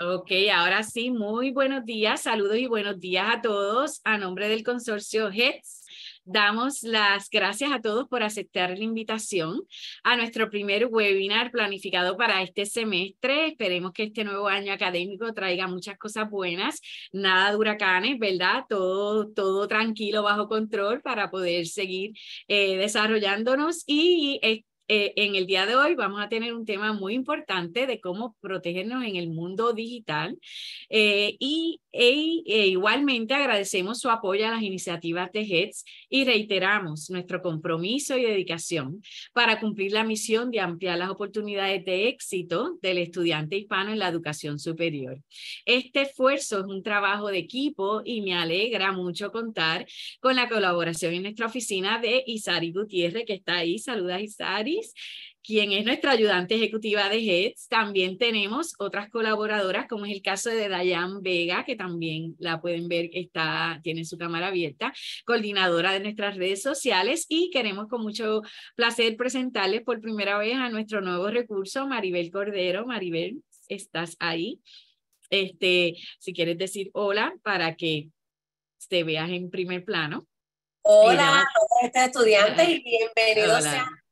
Ok, ahora sí, muy buenos días, saludos y buenos días a todos. A nombre del consorcio HETS, damos las gracias a todos por aceptar la invitación a nuestro primer webinar planificado para este semestre. Esperemos que este nuevo año académico traiga muchas cosas buenas, nada de huracanes, ¿verdad? Todo, todo tranquilo, bajo control para poder seguir eh, desarrollándonos y, y eh, eh, en el día de hoy vamos a tener un tema muy importante de cómo protegernos en el mundo digital eh, y e, e igualmente agradecemos su apoyo a las iniciativas de HEDS y reiteramos nuestro compromiso y dedicación para cumplir la misión de ampliar las oportunidades de éxito del estudiante hispano en la educación superior. Este esfuerzo es un trabajo de equipo y me alegra mucho contar con la colaboración en nuestra oficina de Isari Gutiérrez, que está ahí. Saluda Isari quien es nuestra ayudante ejecutiva de HEADS. También tenemos otras colaboradoras, como es el caso de Dayan Vega, que también la pueden ver, está, tiene su cámara abierta, coordinadora de nuestras redes sociales. Y queremos con mucho placer presentarles por primera vez a nuestro nuevo recurso, Maribel Cordero. Maribel, estás ahí. Este, si quieres decir hola para que te veas en primer plano. Hola a todos estos estudiantes y bienvenidos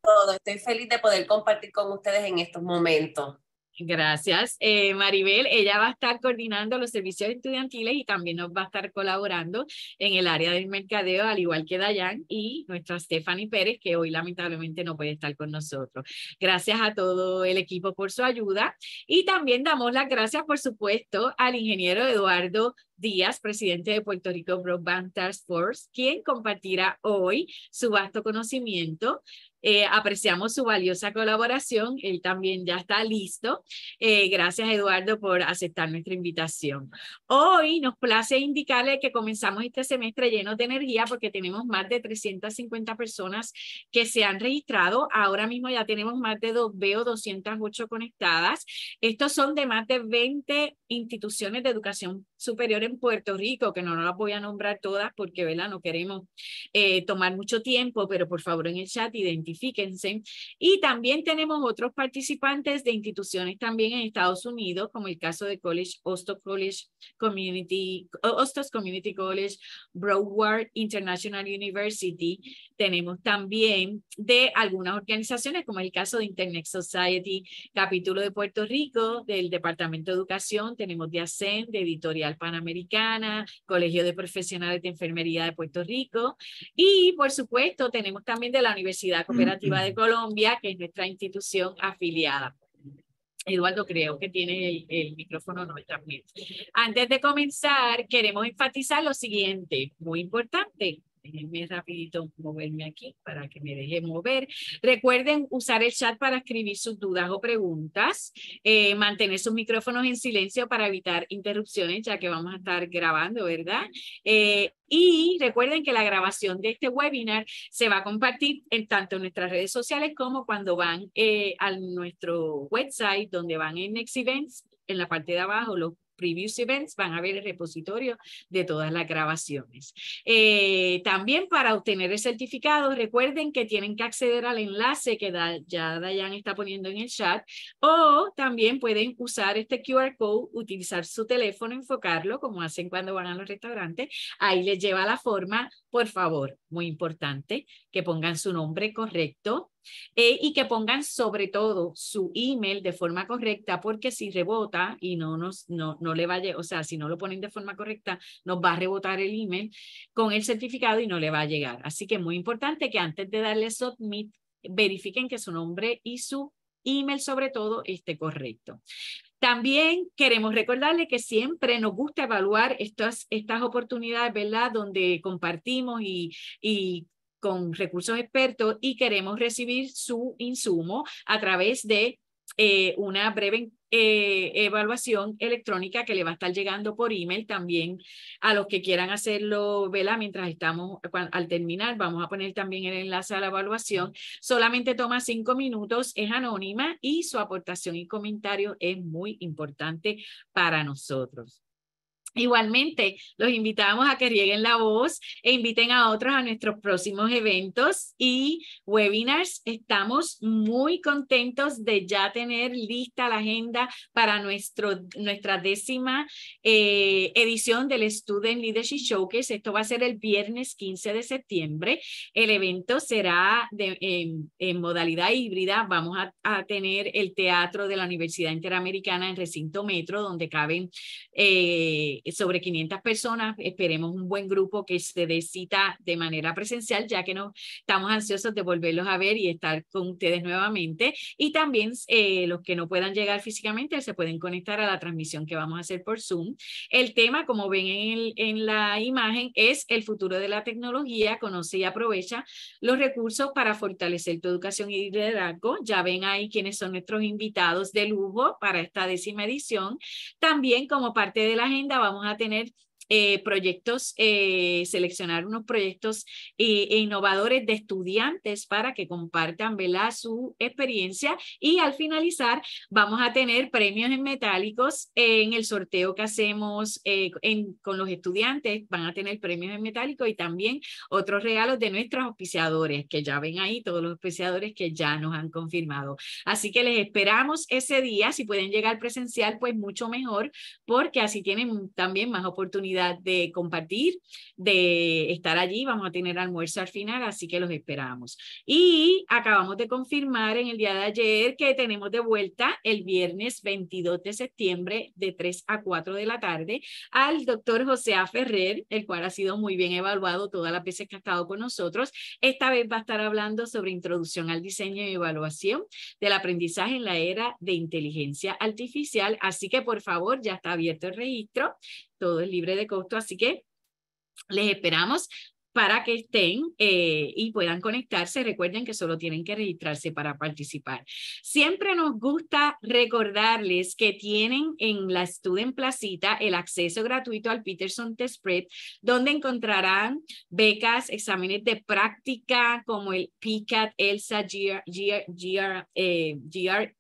todo. Estoy feliz de poder compartir con ustedes en estos momentos. Gracias. Eh, Maribel, ella va a estar coordinando los servicios estudiantiles y también nos va a estar colaborando en el área del mercadeo, al igual que Dayan y nuestra Stephanie Pérez, que hoy lamentablemente no puede estar con nosotros. Gracias a todo el equipo por su ayuda y también damos las gracias, por supuesto, al ingeniero Eduardo Díaz, presidente de Puerto Rico Broadband Task Force, quien compartirá hoy su vasto conocimiento eh, apreciamos su valiosa colaboración. Él también ya está listo. Eh, gracias, Eduardo, por aceptar nuestra invitación. Hoy nos place indicarle que comenzamos este semestre llenos de energía porque tenemos más de 350 personas que se han registrado. Ahora mismo ya tenemos más de dos, veo 208 conectadas. Estos son de más de 20 instituciones de educación superior en Puerto Rico, que no, las voy a nombrar todas porque, No queremos eh, tomar mucho tiempo, pero por favor en el chat identifiquen y también tenemos otros participantes de instituciones también en Estados Unidos, como el caso de College, Ostos College Community, Ostos Community College, Broward International University. Tenemos también de algunas organizaciones, como el caso de Internet Society, capítulo de Puerto Rico, del Departamento de Educación, tenemos de ASEN, de Editorial Panamericana, Colegio de Profesionales de Enfermería de Puerto Rico, y por supuesto tenemos también de la Universidad de Colombia, que es nuestra institución afiliada. Eduardo, creo que tiene el, micrófono no Antes de comenzar, queremos enfatizar lo siguiente, muy importante. Déjenme rapidito moverme aquí para que me deje mover. Recuerden usar el chat para escribir sus dudas o preguntas. Eh, mantener sus micrófonos en silencio para evitar interrupciones, ya que vamos a estar grabando, ¿verdad? Eh, y recuerden que la grabación de este webinar se va a compartir en tanto en nuestras redes sociales como cuando van eh, a nuestro website, donde van en Next Events, en la parte de abajo, los previous events, van a ver el repositorio de todas las grabaciones. Eh, también para obtener el certificado, recuerden que tienen que acceder al enlace que ya Dayan está poniendo en el chat, o también pueden usar este QR code, utilizar su teléfono, enfocarlo, como hacen cuando van a los restaurantes, ahí les lleva la forma, por favor, muy importante, que pongan su nombre correcto, eh, y que pongan sobre todo su email de forma correcta, porque si rebota y no nos no, no le vaya, o sea, si no lo ponen de forma correcta, nos va a rebotar el email con el certificado y no le va a llegar. Así que es muy importante que antes de darle submit, verifiquen que su nombre y su email sobre todo esté correcto. También queremos recordarle que siempre nos gusta evaluar estas, estas oportunidades, ¿verdad? Donde compartimos y, y con recursos expertos y queremos recibir su insumo a través de eh, una breve eh, evaluación electrónica que le va a estar llegando por email también a los que quieran hacerlo, vela Mientras estamos, al terminar, vamos a poner también el enlace a la evaluación. Solamente toma cinco minutos, es anónima y su aportación y comentario es muy importante para nosotros. Igualmente, los invitamos a que rieguen la voz e inviten a otros a nuestros próximos eventos y webinars. Estamos muy contentos de ya tener lista la agenda para nuestro, nuestra décima eh, edición del Student Leadership Showcase. Esto va a ser el viernes 15 de septiembre. El evento será en, modalidad híbrida. Vamos a, tener el teatro de la Universidad Interamericana en recinto metro, donde caben... Eh, eh, sobre 500 personas. Esperemos un buen grupo que se decita de manera presencial, ya que no estamos ansiosos de volverlos a ver y estar con ustedes nuevamente. Y también eh, los que no puedan llegar físicamente se pueden conectar a la transmisión que vamos a hacer por Zoom. El tema, como ven en, el, en la imagen, es el futuro de la tecnología. Conoce y aprovecha los recursos para fortalecer tu educación y liderazgo. Ya ven ahí quiénes son nuestros invitados de lujo para esta décima edición. También como parte de la agenda vamos vamos a tener eh, proyectos, eh, seleccionar unos proyectos eh, e innovadores de estudiantes para que compartan su experiencia y al finalizar vamos a tener premios en metálicos en el sorteo que hacemos en, con los estudiantes, van a tener premios en metálico y también otros regalos de nuestros auspiciadores, que ya ven ahí todos los auspiciadores que ya nos han confirmado. Así que les esperamos ese día, si pueden llegar presencial, pues mucho mejor, porque así tienen también más oportunidades de compartir, de estar allí. Vamos a tener almuerzo al final, así que los esperamos. Y acabamos de confirmar en el día de ayer que tenemos de vuelta el viernes 22 de septiembre de 3 a 4 de la tarde al doctor José A. Ferrer, el cual ha sido muy bien evaluado todas las veces que ha estado con nosotros. Esta vez va a estar hablando sobre introducción al diseño y evaluación del aprendizaje en la era de inteligencia artificial. Así que por favor, ya está abierto el registro todo es libre de costo, así que les esperamos para que estén eh, y puedan conectarse. Recuerden que solo tienen que registrarse para participar. Siempre nos gusta recordarles que tienen en la Student Placita el acceso gratuito al Peterson Test Prep, donde encontrarán becas, exámenes de práctica como el PCAT, ELSA, GR, GR, eh,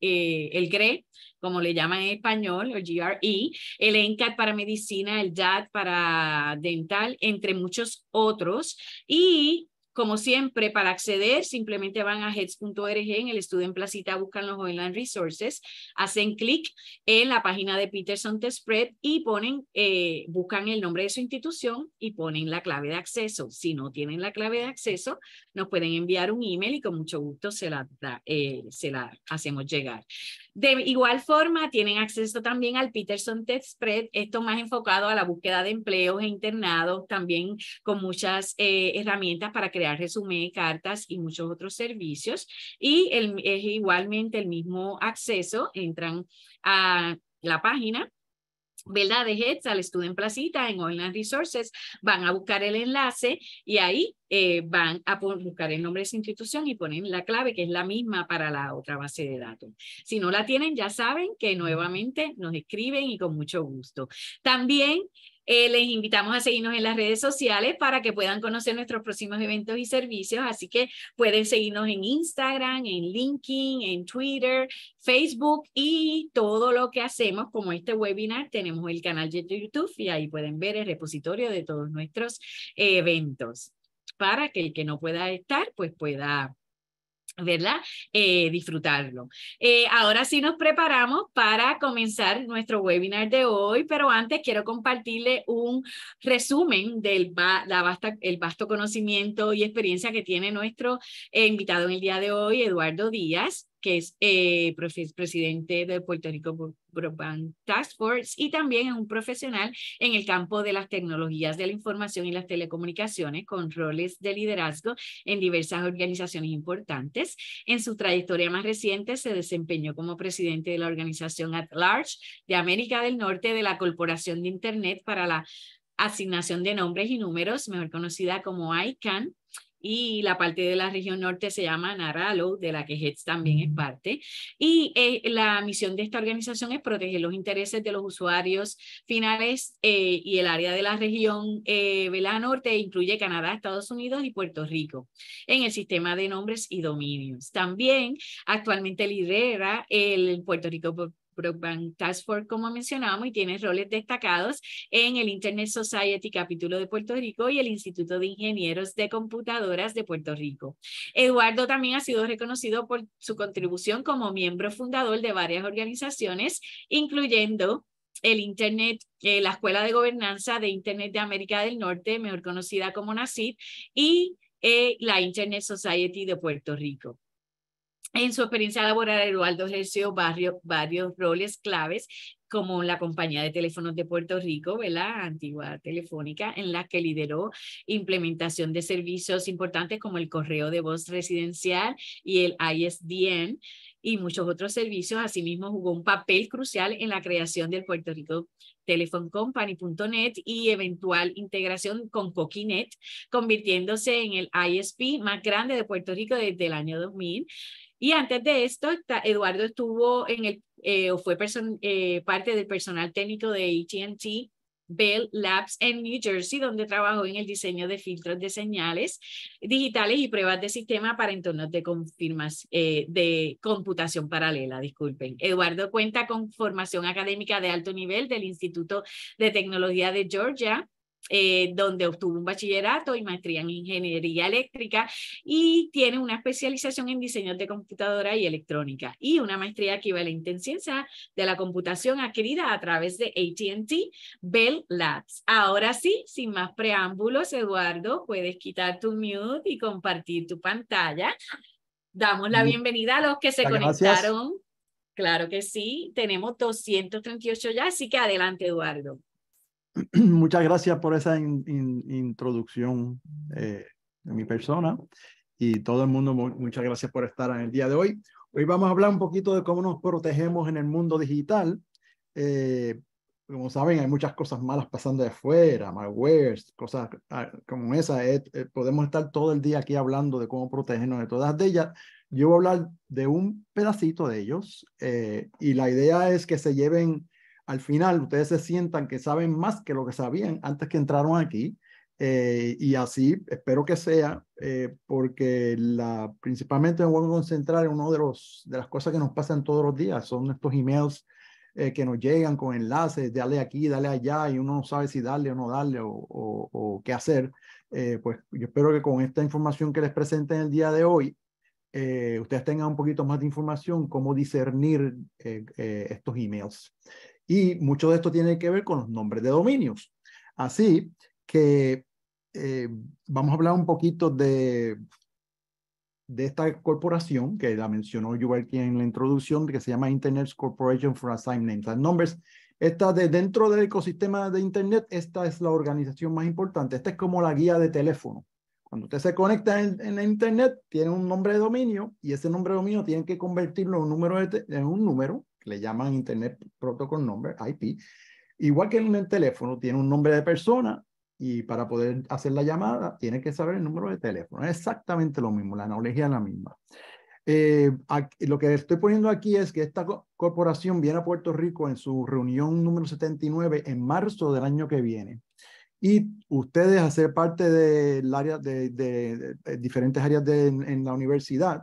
eh, el GRE, e, como le llaman en español, e, el GRE, el ENCAT para medicina, el DAT para dental, entre muchos otros. Y como siempre, para acceder, simplemente van a heads.org en el estudio en Placita, buscan los Homeland Resources, hacen clic en la página de Peterson Test Spread y ponen, eh, buscan el nombre de su institución y ponen la clave de acceso. Si no tienen la clave de acceso, nos pueden enviar un email y con mucho gusto se la, eh, se la hacemos llegar. De igual forma, tienen acceso también al Peterson Test Spread, esto más enfocado a la búsqueda de empleos e internados, también con muchas eh, herramientas para crear resumen cartas y muchos otros servicios. Y el, es igualmente el mismo acceso, entran a la página ¿verdad? De Heads al en Placita en Online Resources, van a buscar el enlace y ahí eh, van a buscar el nombre de su institución y ponen la clave que es la misma para la otra base de datos. Si no la tienen, ya saben que nuevamente nos escriben y con mucho gusto. También eh, les invitamos a seguirnos en las redes sociales para que puedan conocer nuestros próximos eventos y servicios. Así que pueden seguirnos en Instagram, en LinkedIn, en Twitter, Facebook y todo lo que hacemos como este webinar. Tenemos el canal de YouTube y ahí pueden ver el repositorio de todos nuestros eventos para que el que no pueda estar, pues pueda ¿verdad? Eh, disfrutarlo. Eh, ahora sí nos preparamos para comenzar nuestro webinar de hoy, pero antes quiero compartirle un resumen del la vasta, el vasto conocimiento y experiencia que tiene nuestro eh, invitado en el día de hoy, Eduardo Díaz que es eh, presidente del Puerto Rico Broadband Task Force y también es un profesional en el campo de las tecnologías de la información y las telecomunicaciones con roles de liderazgo en diversas organizaciones importantes. En su trayectoria más reciente se desempeñó como presidente de la organización At Large de América del Norte de la Corporación de Internet para la Asignación de Nombres y Números, mejor conocida como ICANN y la parte de la región norte se llama Naralo, de la que Hetz también es parte. Y eh, la misión de esta organización es proteger los intereses de los usuarios finales eh, y el área de la región eh, Norte incluye Canadá, Estados Unidos y Puerto Rico en el sistema de nombres y dominios. También actualmente lidera el Puerto Rico Broadband Task Force, como mencionábamos, y tiene roles destacados en el Internet Society Capítulo de Puerto Rico y el Instituto de Ingenieros de Computadoras de Puerto Rico. Eduardo también ha sido reconocido por su contribución como miembro fundador de varias organizaciones, incluyendo el Internet, eh, la Escuela de Gobernanza de Internet de América del Norte, mejor conocida como NACID, y eh, la Internet Society de Puerto Rico. En su experiencia laboral, Eduardo ejerció varios roles claves como la compañía de teléfonos de Puerto Rico, ¿verdad? Antigua Telefónica, en la que lideró implementación de servicios importantes como el correo de voz residencial y el ISDN y muchos otros servicios. Asimismo, jugó un papel crucial en la creación del Puerto Rico Telephone Company.net y eventual integración con Coquinet, convirtiéndose en el ISP más grande de Puerto Rico desde el año 2000. Y antes de esto, Eduardo estuvo en el, eh, o fue eh, parte del personal técnico de ATT Bell Labs en New Jersey, donde trabajó en el diseño de filtros de señales digitales y pruebas de sistema para entornos de, confirmas, eh, de computación paralela. Disculpen. Eduardo cuenta con formación académica de alto nivel del Instituto de Tecnología de Georgia eh, donde obtuvo un bachillerato y maestría en ingeniería eléctrica y tiene una especialización en diseño de computadora y electrónica y una maestría equivalente en ciencia de la computación adquirida a través de ATT Bell Labs. Ahora sí, sin más preámbulos, Eduardo, puedes quitar tu mute y compartir tu pantalla. Damos la bienvenida a los que se conectaron. Claro que sí, tenemos 238 ya, así que adelante, Eduardo. muchas gracias por esa introducción eh, de mi persona y todo el mundo, muchas gracias por estar en el día de hoy. Hoy vamos a hablar un poquito de cómo nos protegemos en el mundo digital. Eh, como saben, hay muchas cosas malas pasando de afuera, malware, cosas ah, como esa. Eh, podemos estar todo el día aquí hablando de cómo protegernos de todas ellas. Yo voy a hablar de un pedacito de ellos y la idea es que se lleven al final ustedes se sientan que saben más que lo que sabían antes que entraron aquí. Eh, y así espero que sea, eh, porque principalmente me voy a concentrar en una de, los, de las cosas que nos pasan todos los días, son estos emails eh, que nos llegan con enlaces, dale aquí, dale allá, y uno no sabe si darle o no darle o, qué hacer. pues yo espero que con esta información que les presente en el día de hoy, ustedes tengan un poquito más de información, cómo discernir estos emails. Y mucho de esto tiene que ver con los nombres de dominios. Así que eh, vamos a hablar un poquito de, de esta corporación que la mencionó aquí en la introducción, que se llama Internet Corporation for Assigned Names and Numbers. Esta de dentro del ecosistema de Internet, esta es la organización más importante. Esta es como la guía de teléfono. Cuando usted se conecta en, Internet, tiene un nombre de dominio y ese nombre de dominio tiene que convertirlo un número, en un número le llaman Internet Protocol nombre IP. Igual que en el teléfono, tiene un nombre de persona y para poder hacer la llamada tiene que saber el número de teléfono. Es exactamente lo mismo, la analogía es la misma. Eh, lo que estoy poniendo aquí es que esta corporación viene a Puerto Rico en su reunión número 79 en marzo del año que viene. Y ustedes hacer parte del área de, diferentes áreas en, la universidad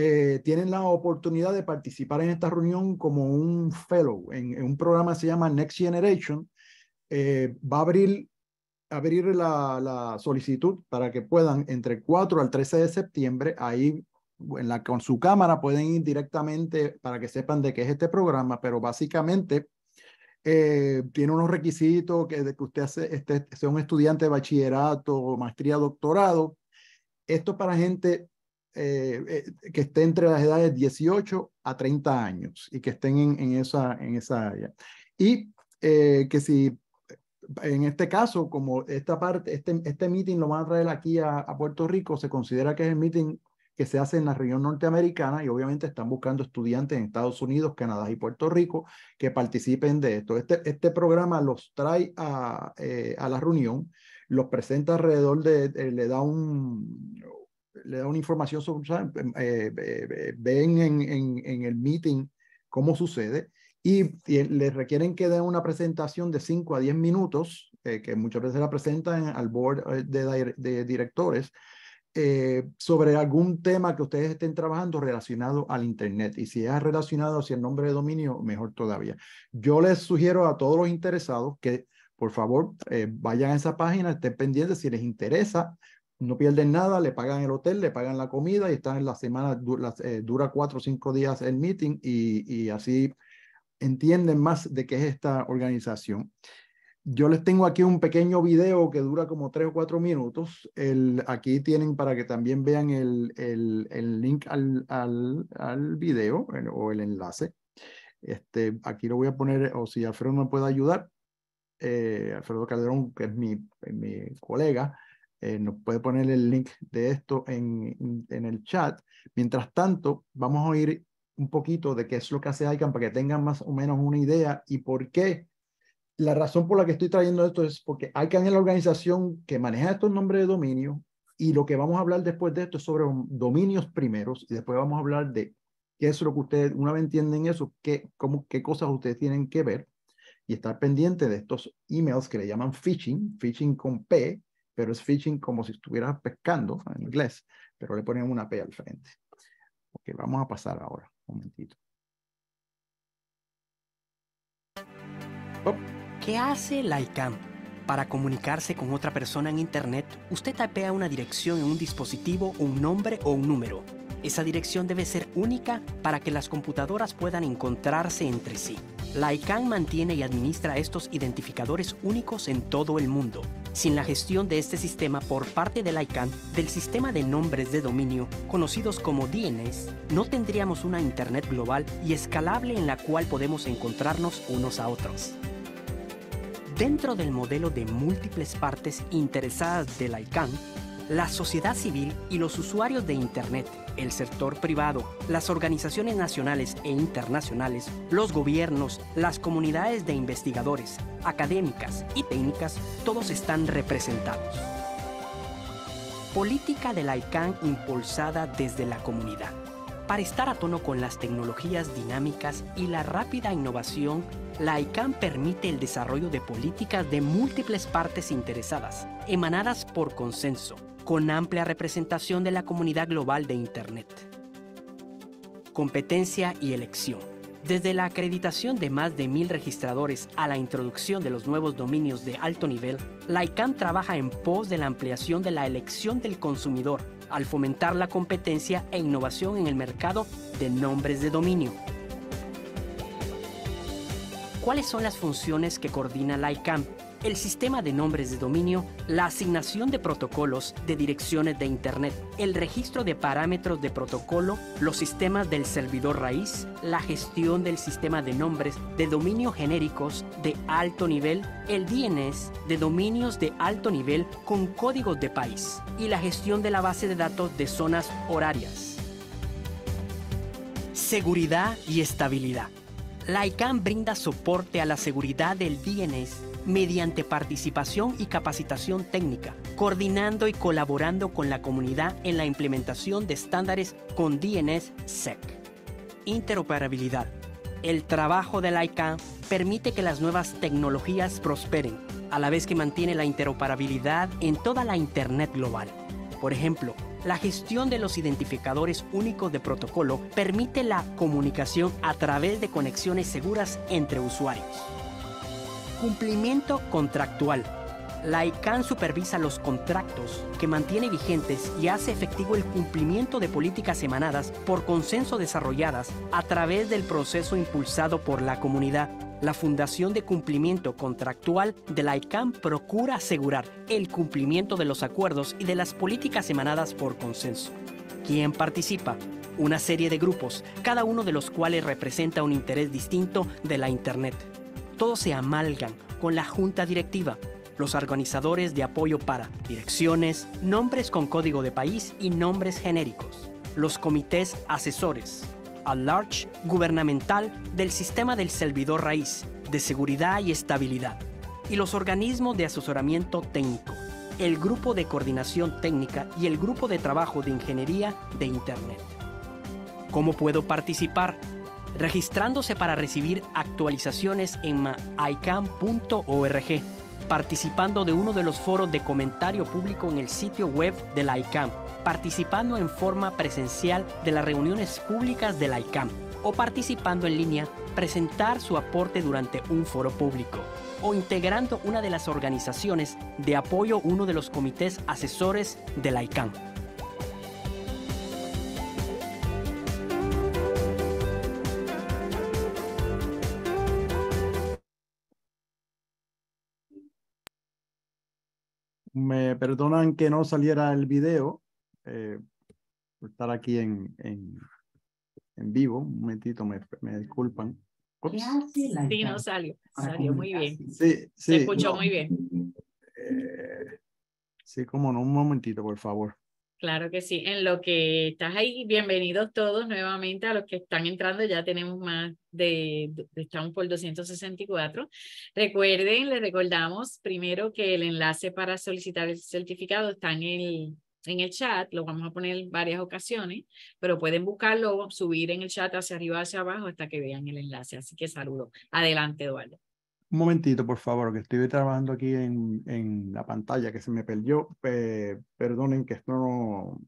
eh, tienen la oportunidad de participar en esta reunión como un fellow en, un programa que se llama Next Generation. Eh, va a abrir, abrir la, solicitud para que puedan entre el 4 al 13 de septiembre, ahí en la, con su cámara pueden ir directamente para que sepan de qué es este programa, pero básicamente eh, tiene unos requisitos que, de que usted este, sea un estudiante de bachillerato, maestría, doctorado. Esto para gente eh, eh, que esté entre las edades 18 a 30 años y que estén en, en esa, en esa área. Y eh, que si en este caso, como esta parte, este, este meeting lo van a traer aquí a, a, Puerto Rico, se considera que es el meeting que se hace en la región norteamericana y obviamente están buscando estudiantes en Estados Unidos, Canadá y Puerto Rico que participen de esto. Este, este programa los trae a, a la reunión, los presenta alrededor de, le da un, le da una información sobre, em, eh, ven en, el meeting cómo sucede y, les requieren que den una presentación de 5 a 10 minutos, eh, que muchas veces la presentan al board eh, de, directores, sobre algún tema que ustedes estén trabajando relacionado al Internet. Y si es relacionado hacia el nombre de dominio, mejor todavía. Yo les sugiero a todos los interesados que por favor, vayan a esa página, estén pendientes si les interesa no pierden nada, le pagan el hotel, le pagan la comida y están en la semana, eh, dura, cuatro o cinco días el meeting y, así entienden más de qué es esta organización. Yo les tengo aquí un pequeño video que dura como tres o cuatro minutos. aquí tienen para que también vean el, link al, al, video o el enlace. Este, aquí lo voy a poner, o si Alfredo me puede ayudar, eh, Alfredo Calderón, que es mi, mi colega, eh, nos puede poner el link de esto en, en, el chat. Mientras tanto, vamos a oír un poquito de qué es lo que hace ICANN para que tengan más o menos una idea y por qué. La razón por la que estoy trayendo esto es porque ICANN es la organización que maneja estos nombres de dominio y lo que vamos a hablar después de esto es sobre dominios primeros y después vamos a hablar de qué es lo que ustedes, una vez entienden eso, qué, cómo, qué cosas ustedes tienen que ver y estar pendiente de estos emails que le llaman phishing, phishing con P, pero es fishing como si estuviera pescando en inglés, pero le ponen una P al frente. Ok, vamos a pasar ahora, un momentito. ¿Qué hace la ICANN? Para comunicarse con otra persona en Internet, usted tapea una dirección en un dispositivo, un nombre o un número. Esa dirección debe ser única para que las computadoras puedan encontrarse entre sí. La ICANN mantiene y administra estos identificadores únicos en todo el mundo sin la gestión de este sistema por parte la ICANN del sistema de nombres de dominio, conocidos como DNS, no tendríamos una Internet global y escalable en la cual podemos encontrarnos unos a otros. Dentro del modelo de múltiples partes interesadas la ICANN, la sociedad civil y los usuarios de Internet, el sector privado, las organizaciones nacionales e internacionales, los gobiernos, las comunidades de investigadores, académicas y técnicas, todos están representados. Política de la ICANN impulsada desde la comunidad. Para estar a tono con las tecnologías dinámicas y la rápida innovación, la ICANN permite el desarrollo de políticas de múltiples partes interesadas, emanadas por consenso, con amplia representación de la comunidad global de Internet. Competencia y elección. Desde la acreditación de más de mil registradores a la introducción de los nuevos dominios de alto nivel, la ICANN trabaja en pos de la ampliación de la elección del consumidor al fomentar la competencia e innovación en el mercado de nombres de dominio. ¿Cuáles son las funciones que coordina la ICANN el sistema de nombres de dominio, la asignación de protocolos de direcciones de Internet, el registro de parámetros de protocolo, los sistemas del servidor raíz, la gestión del sistema de nombres de dominio genéricos de alto nivel, el DNS de dominios de alto nivel con códigos de país y la gestión de la base de datos de zonas horarias. Seguridad y estabilidad. La ICANN brinda soporte a la seguridad del DNS mediante participación y capacitación técnica, coordinando y colaborando con la comunidad en la implementación de estándares con DNS-SEC. Interoperabilidad. El trabajo de la ICANN permite que las nuevas tecnologías prosperen, a la vez que mantiene la interoperabilidad en toda la Internet global. Por ejemplo, la gestión de los identificadores únicos de protocolo permite la comunicación a través de conexiones seguras entre usuarios. Cumplimiento contractual. La ICANN supervisa los contratos que mantiene vigentes y hace efectivo el cumplimiento de políticas emanadas por consenso desarrolladas a través del proceso impulsado por la comunidad. La Fundación de Cumplimiento Contractual de la ICANN procura asegurar el cumplimiento de los acuerdos y de las políticas emanadas por consenso. ¿Quién participa? Una serie de grupos, cada uno de los cuales representa un interés distinto de la Internet. Todos se amalgan con la junta directiva, los organizadores de apoyo para direcciones, nombres con código de país y nombres genéricos, los comités asesores, a large gubernamental del sistema del servidor raíz de seguridad y estabilidad, y los organismos de asesoramiento técnico, el grupo de coordinación técnica y el grupo de trabajo de ingeniería de Internet. ¿Cómo puedo participar? registrándose para recibir actualizaciones en maicam.org, participando de uno de los foros de comentario público en el sitio web de la ICAM, participando en forma presencial de las reuniones públicas de la ICAM o participando en línea, presentar su aporte durante un foro público o integrando una de las organizaciones de apoyo uno de los comités asesores de la ICAM. perdonan que no saliera el video, eh, por estar aquí en, en, vivo. Un momentito, me, disculpan. Sí, no salió. Ah, salió muy bien. Se escuchó muy bien. Eh, sí, como no, un momentito, por favor. Claro que sí. En lo que estás ahí, bienvenidos todos nuevamente a los que están entrando. Ya tenemos más de, estamos por 264. Recuerden, les recordamos primero que el enlace para solicitar el certificado está en el, en el chat. Lo vamos a poner varias ocasiones, pero pueden buscarlo, subir en el chat hacia arriba, hacia abajo, hasta que vean el enlace. Así que saludo. Adelante, Eduardo. Un momentito, por favor, que estoy trabajando aquí en, en la pantalla que se me perdió. Eh, perdonen que esto no...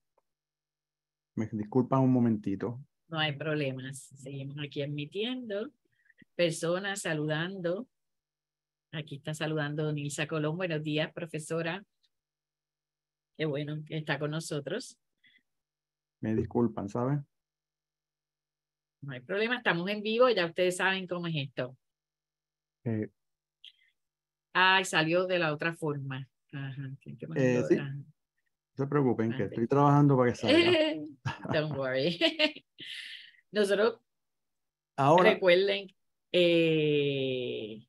Me disculpan un momentito. No hay problemas. Seguimos aquí admitiendo. Personas saludando. Aquí está saludando Nilsa Colón. Buenos días, profesora. Qué bueno que está con nosotros. Me disculpan, ¿saben? No hay problema, estamos en vivo, ya ustedes saben cómo es esto. Eh, Ay, salió de la otra forma. Eh, sí. Ah. No se preocupen, que ah, estoy trabajando para que salga. Don't worry. Nosotros Ahora, recuerden, eh,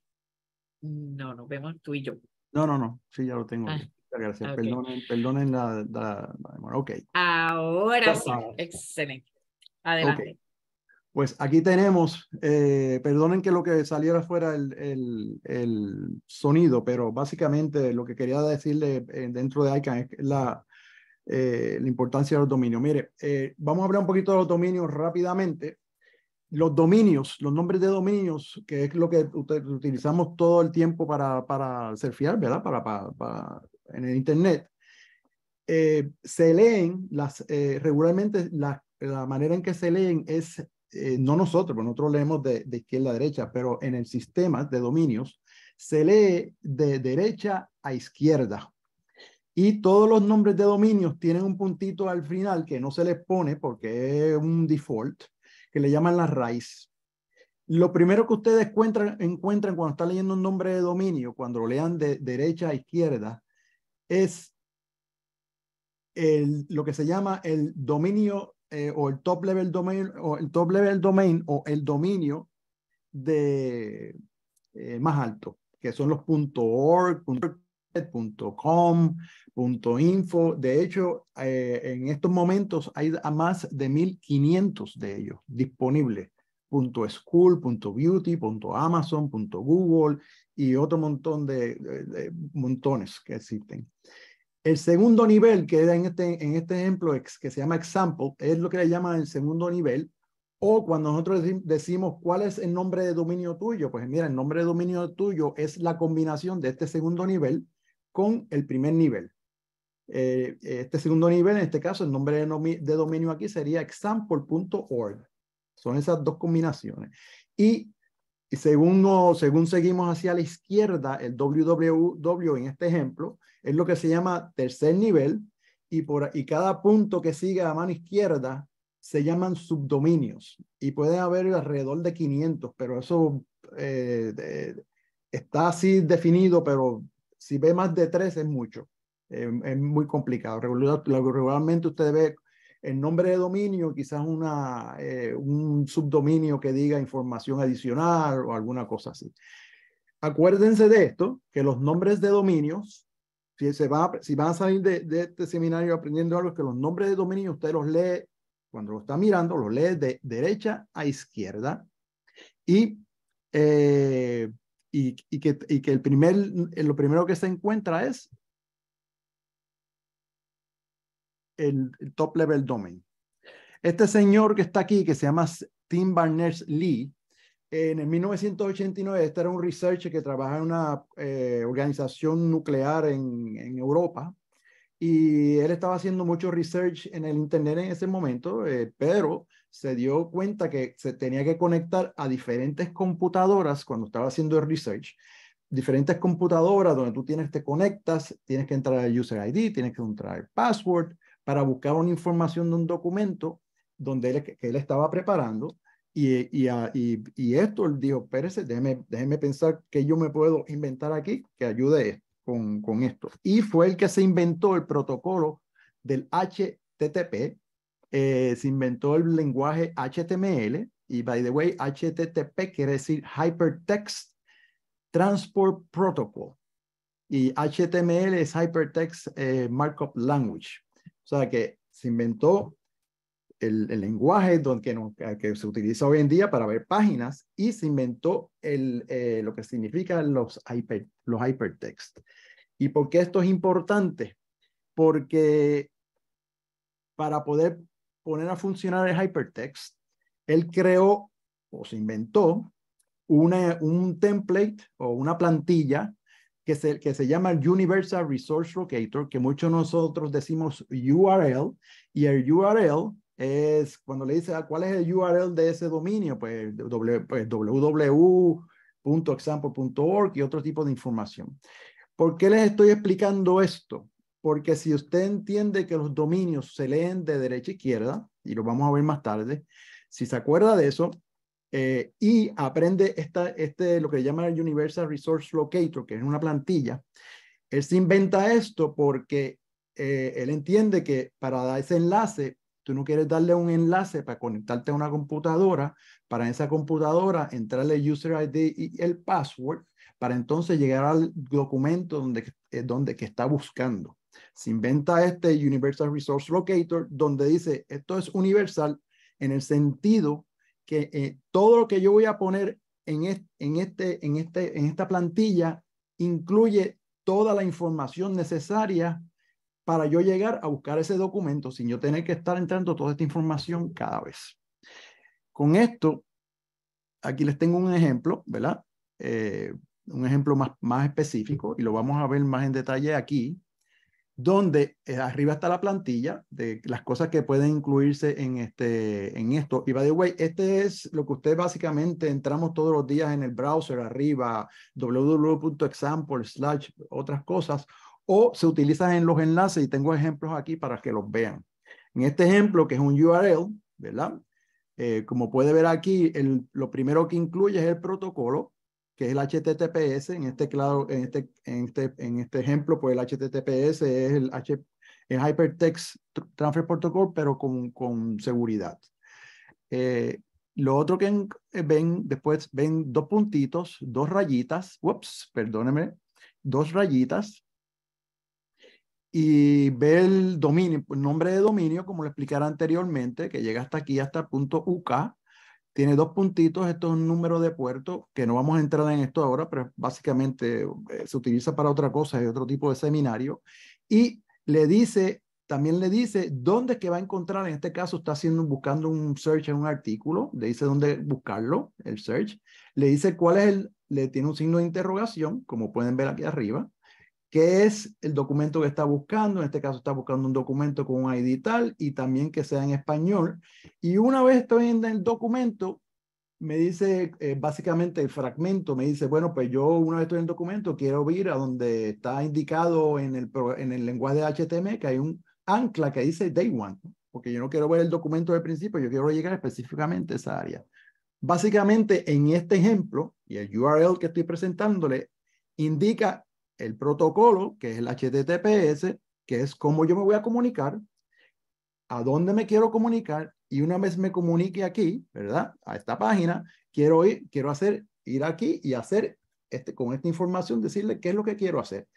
no, nos vemos tú y yo. No, no, no, sí, ya lo tengo. Ah, gracias, perdonen, la, demora, Ok. Ahora sí, excelente. Adelante. Pues aquí tenemos, eh, perdonen que lo que saliera fuera el, el, sonido, pero básicamente lo que quería decirle eh, dentro de ICANN es la, eh, la importancia de los dominios. Mire, vamos a hablar un poquito de los dominios rápidamente. Los dominios, los nombres de dominios, que es lo que utilizamos todo el tiempo para, para surfear, ¿verdad? Para, para, en el Internet. se leen las, regularmente, la manera en que se leen es eh, no nosotros, nosotros leemos de, izquierda a derecha, pero en el sistema de dominios se lee de derecha a izquierda. Y todos los nombres de dominios tienen un puntito al final que no se les pone porque es un default, que le llaman la raíz. Lo primero que ustedes encuentran, encuentran cuando están leyendo un nombre de dominio, cuando lo lean de derecha a izquierda, es lo que se llama el dominio eh, o el top level domain o el top level domain o el dominio de eh, más alto, que son los .org, .com, .info. De hecho, eh, en estos momentos hay a más de 1500 de ellos disponibles. .school, .beauty, .amazon, .google y otro montón de montones que existen. El segundo nivel, que en este, en este ejemplo que se llama example, es lo que le llaman el segundo nivel. O cuando nosotros decimos cuál es el nombre de dominio tuyo, pues mira, el nombre de dominio tuyo es la combinación de este segundo nivel con el primer nivel. Eh, este segundo nivel, en este caso, el nombre de, de dominio aquí sería example.org. Son esas dos combinaciones. Y y según, seguimos hacia la izquierda, el WWW en este ejemplo es lo que se llama tercer nivel y, por, y cada punto que sigue a mano izquierda se llaman subdominios y puede haber alrededor de 500, pero eso eh, está así definido, pero si ve más de tres es mucho, es muy complicado. regularmente usted ve el nombre de dominio, quizás una, eh, un subdominio que diga información adicional o alguna cosa así. Acuérdense de esto, que los nombres de dominios, si, se va, si van a salir de, este seminario aprendiendo algo, que los nombres de dominio usted los lee, cuando lo está mirando, los lee de derecha a izquierda y eh, y, y, que, el primer, lo primero que se encuentra es el, top level domain. Este señor que está aquí, que se llama Tim Berners-Lee, en el 1989, este era un researcher que trabajaba en una eh, organización nuclear en, Europa y él estaba haciendo mucho research en el Internet en ese momento, eh, pero se dio cuenta que se tenía que conectar a diferentes computadoras cuando estaba haciendo el research, diferentes computadoras donde tú tienes, te conectas, tienes que entrar al user ID, tienes que entrar al password, para buscar una información de un documento donde él, que él estaba preparando. Y, y, y, y esto dijo, Pérez, déjeme, déjeme pensar que yo me puedo inventar aquí que ayude con, con esto. Y fue el que se inventó el protocolo del HTTP, eh, se inventó el lenguaje HTML y, by the way, HTTP quiere decir Hypertext Transport Protocol y HTML es Hypertext eh, Markup Language. O sea, que se inventó el, lenguaje que, se utiliza hoy en día para ver páginas y se inventó el, eh, lo que significan los, hyper, los hypertext. ¿Y por qué esto es importante? Porque para poder poner a funcionar el hypertext, él creó o se inventó una, un template o una plantilla que se, que se llama Universal Resource Locator, que muchos nosotros decimos URL, y el URL es cuando le dice ah, cuál es el URL de ese dominio, pues, pues www.example.org y otro tipo de información. ¿Por qué les estoy explicando esto? Porque si usted entiende que los dominios se leen de derecha a izquierda, y lo vamos a ver más tarde, si se acuerda de eso, eh, y aprende esta, este, lo que llama el Universal Resource Locator, que es una plantilla. Él se inventa esto porque eh, él entiende que para dar ese enlace, tú no quieres darle un enlace para conectarte a una computadora, para esa computadora entrarle el user ID y el password, para entonces llegar al documento donde, eh, donde que está buscando. Se inventa este Universal Resource Locator, donde dice, esto es universal en el sentido que eh, todo lo que yo voy a poner en, en, este, en, este, en esta plantilla incluye toda la información necesaria para yo llegar a buscar ese documento sin yo tener que estar entrando toda esta información cada vez. Con esto, aquí les tengo un ejemplo, ¿verdad? Eh, un ejemplo más, más específico y lo vamos a ver más en detalle aquí donde eh, arriba está la plantilla de las cosas que pueden incluirse en, este, en esto. Y by the way, este es lo que ustedes básicamente entramos todos los días en el browser arriba, www.example, slash, otras cosas, o se utilizan en los enlaces y tengo ejemplos aquí para que los vean. En este ejemplo, que es un URL, ¿verdad? Eh, como puede ver aquí, lo primero que incluye es el protocolo, que es el HTTPS. En este, claro, en este, en este, en este ejemplo, pues el HTTPS es el, H, el Hypertext Transfer Protocol, pero con, con seguridad. Eh, lo otro que eh, ven, después ven dos puntitos, dos rayitas, ups, perdóneme, dos rayitas, y ve el dominio, nombre de dominio, como lo explicara anteriormente, que llega hasta aquí, hasta punto UK, tiene dos puntitos, esto es un número de puerto que no vamos a entrar en esto ahora, pero básicamente eh, se utiliza para otra cosa, es otro tipo de seminario, y le dice, también le dice dónde que va a encontrar, en este caso está haciendo, buscando un search en un artículo, le dice dónde buscarlo, el search, le dice cuál es el, le tiene un signo de interrogación, como pueden ver aquí arriba, qué es el documento que está buscando. En este caso está buscando un documento con un ID tal y también que sea en español. Y una vez estoy en el documento, me dice eh, básicamente el fragmento, me dice, bueno, pues yo una vez estoy en el documento, quiero ir a donde está indicado en el, en el lenguaje de HTML que hay un ancla que dice day one, porque yo no quiero ver el documento del principio, yo quiero llegar específicamente a esa área. Básicamente en este ejemplo, y el URL que estoy presentándole, indica el protocolo, que es el HTTPS, que es cómo yo me voy a comunicar, a dónde me quiero comunicar y una vez me comunique aquí, ¿verdad? A esta página, quiero ir, quiero hacer, ir aquí y hacer este, con esta información, decirle qué es lo que quiero hacer.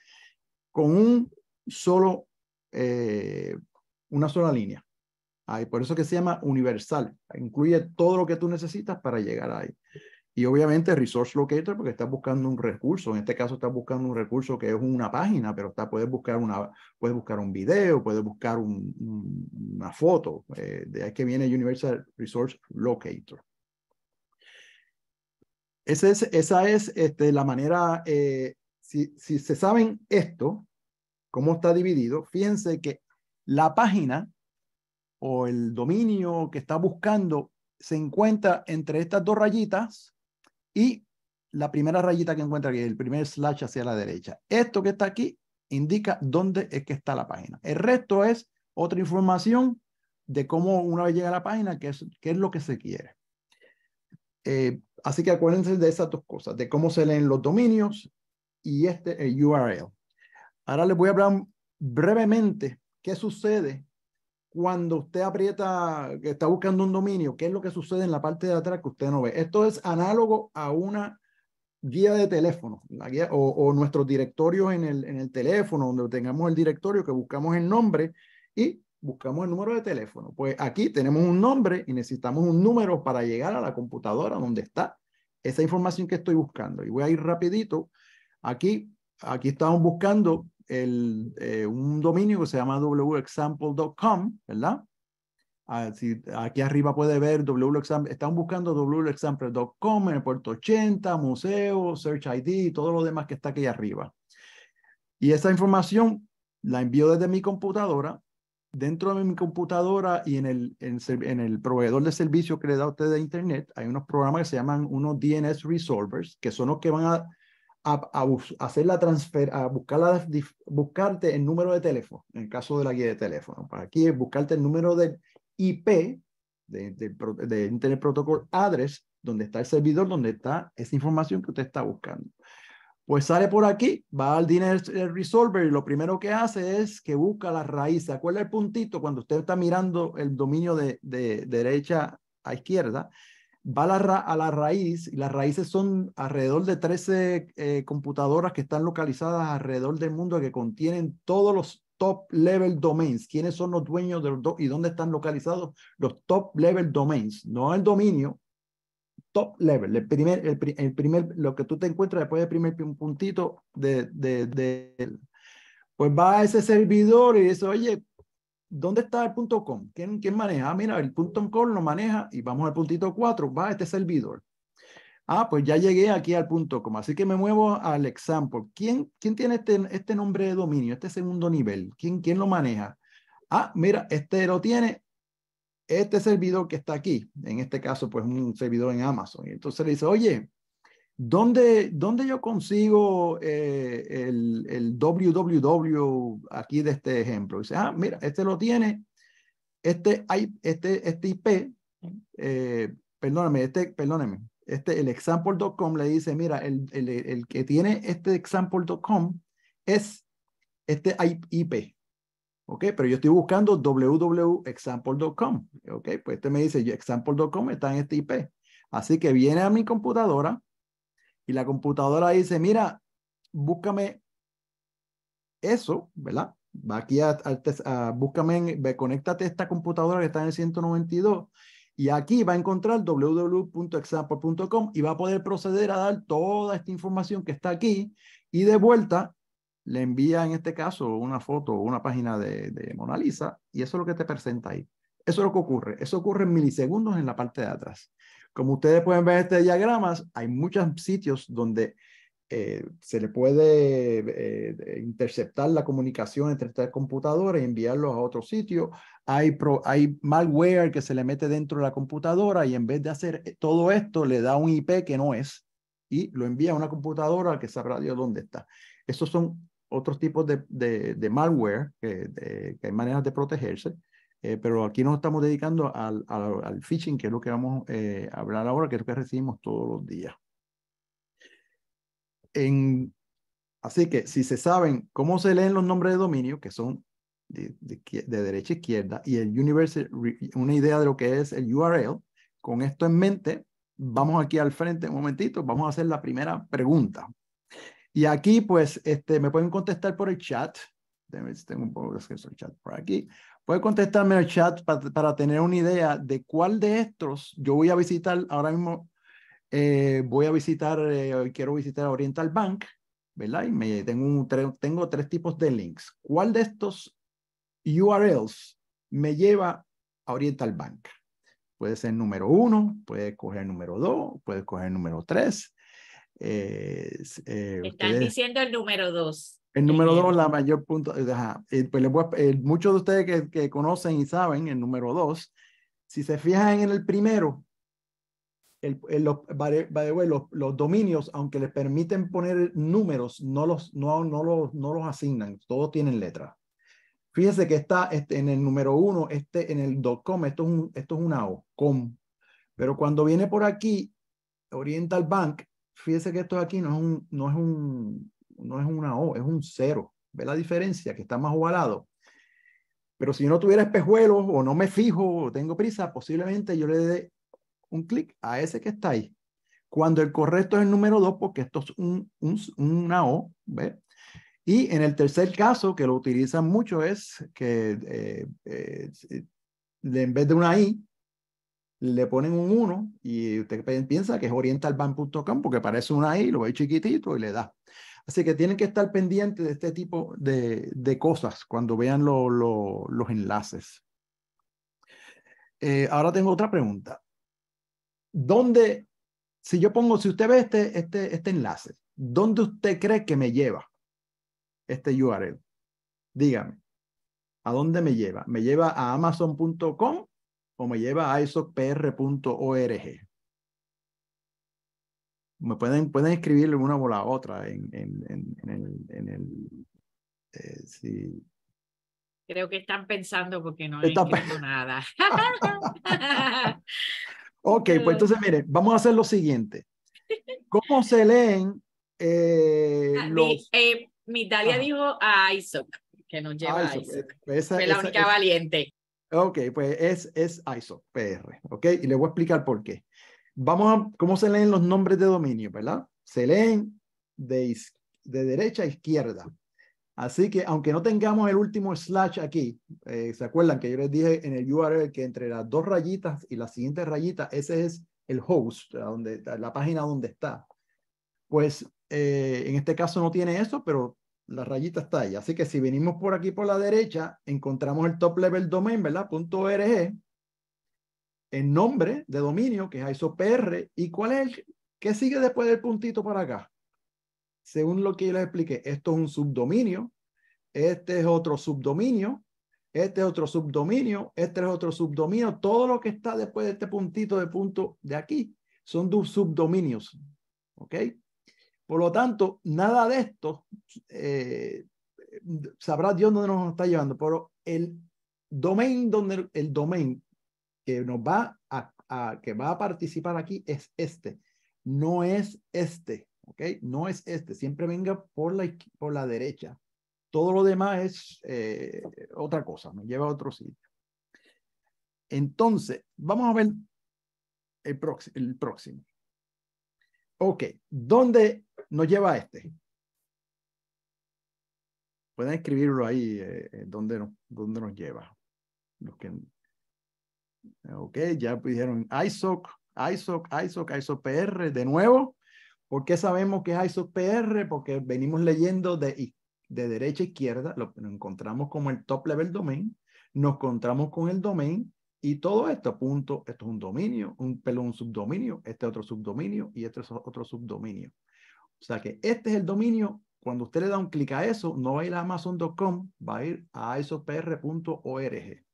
Con un solo, eh, una sola línea. Ahí, por eso que se llama universal. Incluye todo lo que tú necesitas para llegar ahí. Y obviamente Resource Locator porque estás buscando un recurso. En este caso estás buscando un recurso que es una página, pero está, puedes, buscar una, puedes buscar un video, puedes buscar una foto. Eh, de ahí que viene Universal Resource Locator. Esa es, esa es este, la manera, eh, si, si se saben esto, cómo está dividido, fíjense que la página o el dominio que está buscando se encuentra entre estas dos rayitas y la primera rayita que encuentra aquí, el primer slash hacia la derecha. Esto que está aquí indica dónde es que está la página. El resto es otra información de cómo una vez llega a la página, qué es, qué es lo que se quiere. Eh, así que acuérdense de esas dos cosas, de cómo se leen los dominios y este el URL. Ahora les voy a hablar brevemente qué sucede cuando usted aprieta, que está buscando un dominio, qué es lo que sucede en la parte de atrás que usted no ve. Esto es análogo a una guía de teléfono, la guía, o, o nuestros directorios en el, en el teléfono, donde tengamos el directorio que buscamos el nombre y buscamos el número de teléfono. Pues aquí tenemos un nombre y necesitamos un número para llegar a la computadora donde está esa información que estoy buscando. Y voy a ir rapidito. Aquí, aquí estamos buscando el, eh, un dominio que se llama wexample.com, ¿verdad? Ah, aquí arriba puede ver wexample, están buscando wexample.com en el puerto 80, museo, search ID, y todo lo demás que está aquí arriba. Y esa información la envío desde mi computadora, dentro de mi computadora y en el, proveedor de servicio que le da a usted de Internet, hay unos programas que se llaman unos DNS resolvers, que son los que van a a, hacer la transfer, a buscar buscarte el número de teléfono, en el caso de la guía de teléfono. Para pues aquí es buscarte el número de IP, de, Internet Protocol Address, donde está el servidor, donde está esa información que usted está buscando. Pues sale por aquí, va al DNS Resolver y lo primero que hace es que busca la raíz. ¿Se acuerda el puntito cuando usted está mirando el dominio de, de derecha a izquierda? va a la, raíz y las raíces son alrededor de 13 eh, computadoras que están localizadas alrededor del mundo que contienen todos los top level domains. ¿Quiénes son los dueños de los dos y dónde están localizados los top level domains? No el dominio, top level, el primer, el, primer, lo que tú te encuentras después del primer puntito de, de, de, pues va a ese servidor y dice, oye, ¿Dónde está el punto .com? ¿Quién, quién maneja? Ah, mira, el punto .com lo maneja y vamos al puntito 4, va a este servidor. Ah, pues ya llegué aquí al punto .com, así que me muevo al example. ¿Quién, quién tiene este, este nombre de dominio, este segundo nivel? ¿Quién, ¿Quién lo maneja? Ah, mira, este lo tiene este servidor que está aquí, en este caso, pues un servidor en Amazon. entonces le dice, oye, ¿Dónde, dónde yo consigo eh, el, el, www aquí de este ejemplo? Dice, ah, mira, este lo tiene, este, este, este IP, eh, perdóname, este, perdóname, este, el example.com le dice, mira, el, el, el que tiene este example.com es este IP, ¿ok? Pero yo estoy buscando www.example.com, ¿ok? Pues este me dice, example.com está en este IP. Así que viene a mi computadora, y la computadora dice, mira, búscame eso, ¿verdad? Va aquí a, búscame, conéctate a esta computadora que está en el 192 y aquí va a encontrar www.example.com y va a poder proceder a dar toda esta información que está aquí y de vuelta le envía en este caso una foto o una página de, de Mona Lisa y eso es lo que te presenta ahí. Eso es lo que ocurre. Eso ocurre en milisegundos en la parte de atrás. Como ustedes pueden ver en este diagrama, hay muchos sitios donde eh, se le puede eh, interceptar la comunicación entre estas computadoras y enviarlos a otro sitio. Hay, hay malware que se le mete dentro de la computadora y en vez de hacer todo esto, le da un IP que no es y lo envía a una computadora que sabrá dónde está. Esos son otros tipos de, malware, que hay maneras de protegerse. Eh, pero aquí nos estamos dedicando al, al, phishing, que es lo que vamos eh, a hablar ahora, que es lo que recibimos todos los días. En, así que si se saben cómo se leen los nombres de dominio, que son de, de, derecha a izquierda, y el universe, una idea de lo que es el URL, con esto en mente, vamos aquí al frente un momentito, vamos a hacer la primera pregunta. Y aquí, pues, este, me pueden contestar por el chat. Tengo un poco de acceso al chat por aquí. Puede contestarme en el chat para, tener una idea de cuál de estos yo voy a visitar ahora mismo. Eh, voy a visitar, eh, quiero visitar Oriental Bank, ¿verdad? Y me, tengo, un, tengo tres tipos de links. ¿Cuál de estos URLs me lleva a Oriental Bank? Puede ser número uno, puede coger número dos, puede coger número tres. Eh, Están diciendo el número dos. El número eh, dos, la mayor punto, eh, eh, pues muchos de ustedes que, que, conocen y saben, el número dos, si se fijan en el primero, los, los, dominios, aunque les permiten poner números, no los, no, no los, no los asignan, todos tienen letras. Fíjense que está este, en el número uno, este, en el .com, esto es, un, esto es una com. Pero cuando viene por aquí, Oriental Bank, fíjense que esto aquí no es un, no es un, no es una O, es un cero. ¿Ve la diferencia? Que está más ovalado. Pero si yo no tuviera espejuelos o no me fijo o tengo prisa, posiblemente yo le dé un clic a ese que está ahí. Cuando el correcto es el número 2, porque esto es un, una O, ¿ve? Y en el tercer caso, que lo utilizan mucho, es que eh, eh, en vez de una I, le ponen un 1 y usted piensa que es orientalban.com porque parece una I, lo ve chiquitito y le da. Así que tienen que estar pendientes de este tipo de, cosas cuando vean los enlaces. Eh, ahora tengo otra pregunta. ¿Dónde, si yo pongo, si usted ve este, este, este enlace, ¿dónde usted cree que me lleva este URL? Dígame, ¿a dónde me lleva? ¿Me lleva a amazon.com o me lleva a isopr.org? me pueden, pueden escribir una o la otra en, en, en, el... En el eh, sí. Creo que están pensando porque no están escrito nada. ok, pues entonces miren, vamos a hacer lo siguiente. ¿Cómo se leen eh, ah, los... Eh, mi Dalia dijo a ah, Isaac, que nos lleva a ah, Isaac. Pues esa, Fue la única valiente. Ok, pues es, es PR, ok, y le voy a explicar por qué. Vamos a cómo se leen los nombres de dominio, ¿verdad? Se leen de, derecha a izquierda. Así que aunque no tengamos el último slash aquí, eh, ¿se acuerdan que yo les dije en el URL que entre las dos rayitas y la siguiente rayita, ese es el host, donde, la página donde está? Pues eh, en este caso no tiene eso, pero la rayita está ahí. Así que si venimos por aquí por la derecha, encontramos el top level domain, ¿verdad? .org el nombre de dominio, que es ISOPR, y cuál es el que sigue después del puntito para acá. Según lo que yo les expliqué, esto es un subdominio, este es otro subdominio, este es otro subdominio, este es otro subdominio. Todo lo que está después de este puntito de punto de aquí son dos subdominios. ¿Ok? Por lo tanto, nada de esto eh, sabrá Dios dónde nos está llevando, pero el domain donde el domain que nos va a, que va a participar aquí es este, no es este, ¿ok? No es este, siempre venga por la, por la derecha. Todo lo demás es eh, otra cosa, nos lleva a otro sitio. Entonces, vamos a ver el, el próximo. Ok, ¿dónde nos lleva este? Pueden escribirlo ahí, eh, eh dónde, dónde nos lleva, los que Ok, ya pidieron pues ISOC, ISOC, ISOC, ISOC PR de nuevo. ¿Por qué sabemos que es ISOC PR? Porque venimos leyendo de, de derecha a izquierda, nos encontramos como el top level domain, nos encontramos con el domain y todo esto, punto, esto es un dominio, un pelón un subdominio, este otro subdominio y este es otro subdominio. O sea que este es el dominio. Cuando usted le da un clic a eso, no va a ir a amazon.com, va a ir a isopr.org.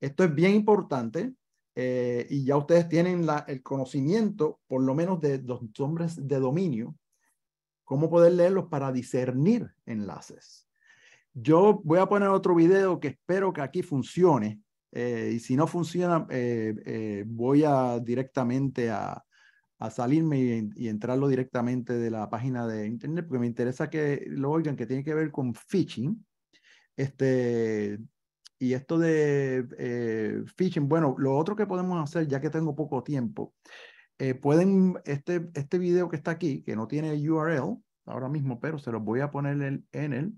Esto es bien importante eh, y ya ustedes tienen el conocimiento, por lo menos de los hombres de dominio, cómo poder leerlos para discernir enlaces. Yo voy a poner otro video que espero que aquí funcione. Eh, y si no funciona, eh, voy a directamente a, a salirme y, entrarlo directamente de la página de internet, porque me interesa que lo oigan, que tiene que ver con phishing. Este, y esto de eh, bueno, lo otro que podemos hacer, ya que tengo poco tiempo, eh, pueden, este, este video que está aquí, que no tiene URL ahora mismo, pero se lo voy a poner en, el,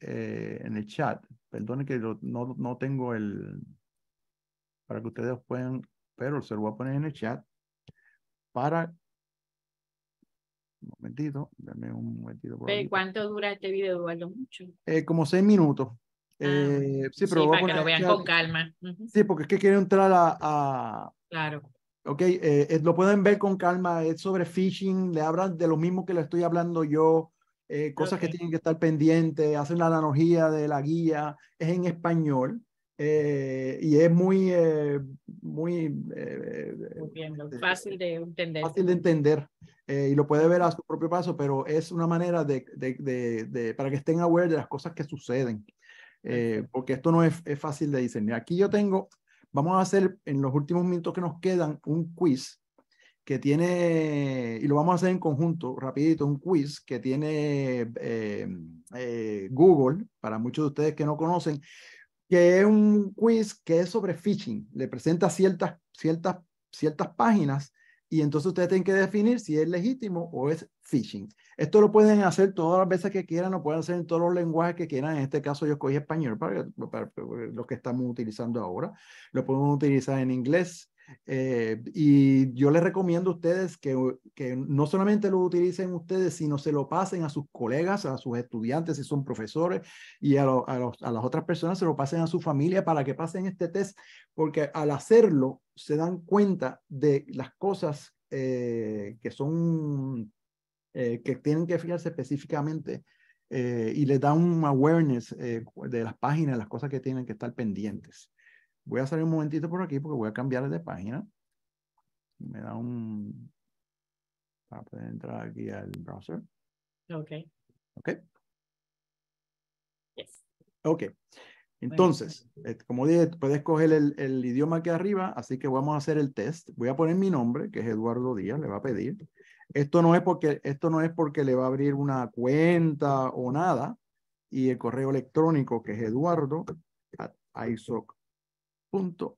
eh, en el chat. Perdonen que no, no tengo el, para que ustedes puedan, pero se lo voy a poner en el chat para un momentito, dame un momentito. Por ¿Cuánto dura este video, Eduardo? Mucho. Eh, como seis minutos. Ah, eh, sí, pero para que lo vean con calma. Sí, porque es que quiero entrar a... Claro. Ok, eh, eh, lo pueden ver con calma, es sobre phishing, le hablan de lo mismo que le estoy hablando yo, cosas que tienen que estar pendientes, hacen la analogía de la guía, es en español y es muy, muy, fácil de entender. Fácil de entender. y lo puede ver a su propio paso, pero es una manera de, de, de, de, para que estén aware de las cosas que suceden. Eh, porque esto no es, es, fácil de diseñar. Aquí yo tengo, vamos a hacer en los últimos minutos que nos quedan un quiz que tiene, y lo vamos a hacer en conjunto, rapidito, un quiz que tiene eh, eh, Google, para muchos de ustedes que no conocen, que es un quiz que es sobre phishing. Le presenta ciertas, ciertas, ciertas páginas y entonces ustedes tienen que definir si es legítimo o es phishing. Esto lo pueden hacer todas las veces que quieran, lo pueden hacer en todos los lenguajes que quieran. En este caso yo escogí español para, los lo que estamos utilizando ahora. Lo podemos utilizar en inglés. Eh, y yo les recomiendo a ustedes que, que, no solamente lo utilicen ustedes, sino se lo pasen a sus colegas, a sus estudiantes, si son profesores, y a, a las otras personas, se lo pasen a su familia para que pasen este test, porque al hacerlo se dan cuenta de las cosas eh, que son eh, que tienen que fijarse específicamente eh, y les da un awareness eh, de las páginas, las cosas que tienen que estar pendientes. Voy a salir un momentito por aquí porque voy a cambiar de página. Me da un... Para poder entrar aquí al browser. Ok. Ok. Yes. Ok. Entonces, como dije, puedes coger el, el, idioma aquí arriba, así que vamos a hacer el test. Voy a poner mi nombre, que es Eduardo Díaz, le va a pedir. Esto no es porque, esto no es porque le va a abrir una cuenta o nada. Y el correo electrónico que es eduardo isoc.pr.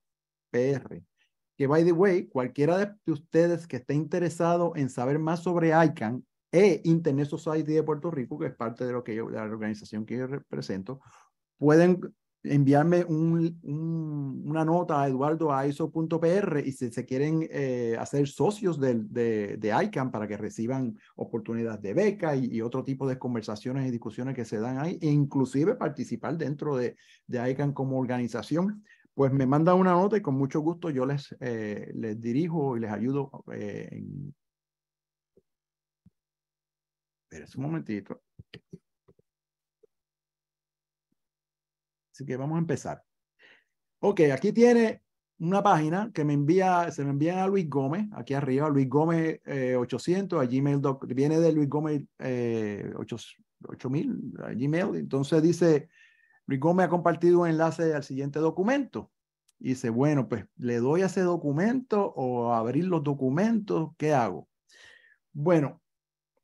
Que, by the way, cualquiera de ustedes que esté interesado en saber más sobre ICANN e Internet Society de Puerto Rico, que es parte de lo que de la organización que yo represento, pueden enviarme una nota a eduardoaiso.pr y si se quieren eh, hacer socios de, de, ICANN para que reciban oportunidades de beca y, otro tipo de conversaciones y discusiones que se dan ahí, e inclusive participar dentro de, de ICANN como organización, pues me manda una nota y con mucho gusto yo les, eh, les dirijo y les ayudo eh, en... un momentito. que vamos a empezar. Ok, aquí tiene una página que me envía, se me envía a Luis Gómez, aquí arriba, Luis Gómez 800 eh, a Gmail viene de Luis Gómez 8000 eh, a Gmail, entonces dice, Luis Gómez ha compartido un enlace al siguiente documento. dice, bueno, pues le doy a ese documento o abrir los documentos, ¿qué hago? Bueno,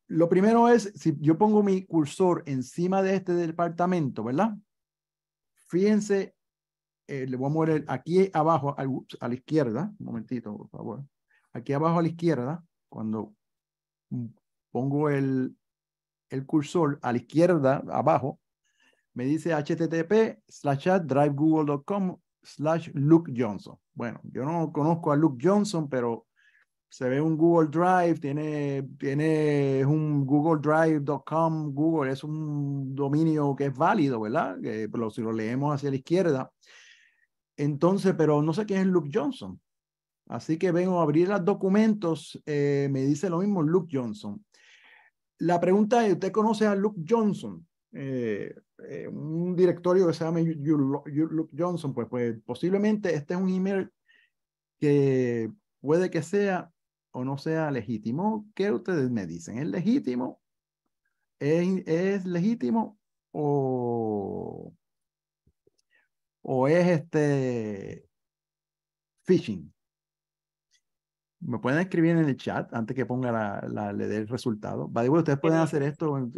lo primero es, si yo pongo mi cursor encima de este departamento, ¿verdad? Fíjense, eh, le voy a mover aquí abajo a la izquierda, un momentito, por favor. Aquí abajo a la izquierda, cuando pongo el, cursor a la izquierda, abajo, me dice http slash drivegoogle.com slash Luke Johnson. Bueno, yo no conozco a Luke Johnson, pero se ve un Google Drive, tiene, tiene un Google Drive.com, Google es un dominio que es válido, ¿verdad? pero si lo leemos hacia la izquierda. Entonces, pero no sé quién es Luke Johnson. Así que vengo a abrir los documentos, eh, me dice lo mismo Luke Johnson. La pregunta es, ¿usted conoce a Luke Johnson? Eh, eh, un directorio que se llama Luke Johnson, pues, pues posiblemente este es un email que puede que sea o no sea legítimo? ¿Qué ustedes me dicen? ¿Es legítimo? ¿Es, legítimo o, o es este phishing? Me pueden escribir en el chat antes que ponga la, le dé el resultado. ustedes pueden hacer esto en,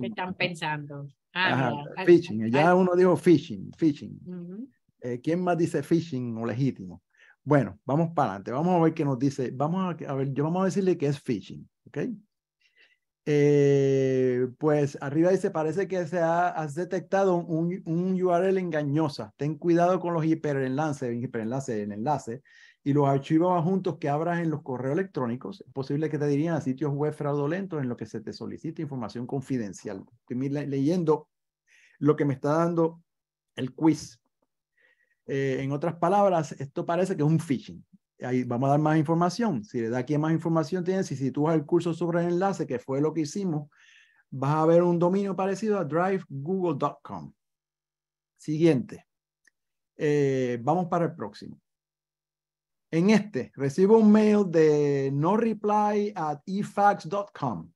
están pensando. Ah, phishing. Ya uno dijo phishing, phishing. Eh, ¿Quién más dice phishing o legítimo? Bueno, vamos para adelante. Vamos a ver qué nos dice. Vamos a, ver, yo vamos a decirle que es phishing, ¿ok? Eh, pues arriba dice, parece que se ha, has detectado un, un, URL engañosa. Ten cuidado con los hiperenlaces, hiperenlace, el enlace, y los archivos adjuntos que abras en los correos electrónicos. Es posible que te dirían a sitios web fraudulentos en los que se te solicita información confidencial. Estoy leyendo lo que me está dando el quiz. Eh, en otras palabras, esto parece que es un phishing. Ahí vamos a dar más información. Si le da aquí más información, tienes, si, si tú vas al curso sobre el enlace, que fue lo que hicimos, vas a ver un dominio parecido a drivegoogle.com. Siguiente. Eh, vamos para el próximo. En este, recibo un mail de no reply at efax.com.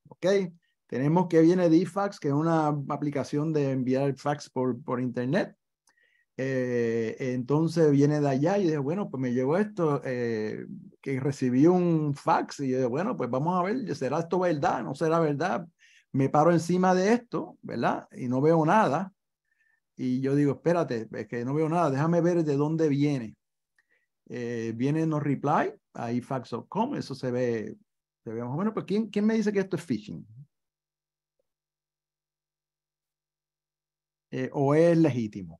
Tenemos que viene de eFax, que es una aplicación de enviar fax por internet. Eh, entonces viene de allá y dice, bueno, pues me llegó esto, eh, que recibí un fax y yo, bueno, pues vamos a ver, ¿será esto verdad? ¿No será verdad? Me paro encima de esto, ¿verdad? Y no veo nada. Y yo digo, espérate, es que no veo nada, déjame ver de dónde viene. Eh, viene no reply, ahí fax.com, eso se ve, se ve más menos, pues ¿quién, ¿quién me dice que esto es phishing? o es legítimo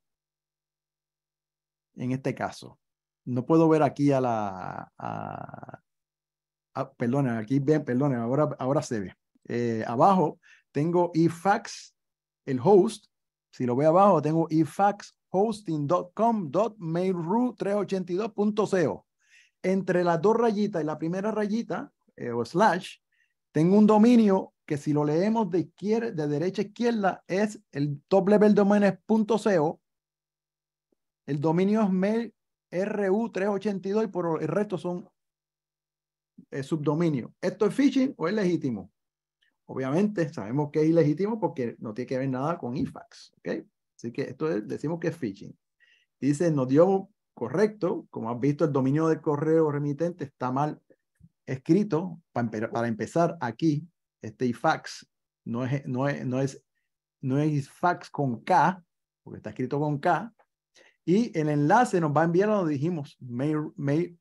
en este caso. No puedo ver aquí a la... A, aquí ven, ahora, ahora se ve. Eh, abajo tengo eFax, el host. Si lo veo abajo, tengo eFaxHosting.com.mailru382.co. Entre las dos rayitas y la primera rayita, eh, o slash, tengo un dominio que si lo leemos de de derecha a izquierda, es el top level domain.co el dominio es mail RU382 y por el resto son eh, subdominios. ¿Esto es phishing o es legítimo? Obviamente sabemos que es ilegítimo porque no tiene que ver nada con IFAX. ¿okay? Así que esto decimos que es phishing. Dice, nos dio correcto. Como has visto, el dominio del correo remitente está mal escrito. Para, empezar, aquí, este IFAX no es, no es, no es, no es IFAX con K, porque está escrito con K, y el enlace nos va a enviar a donde dijimos, mailru mail,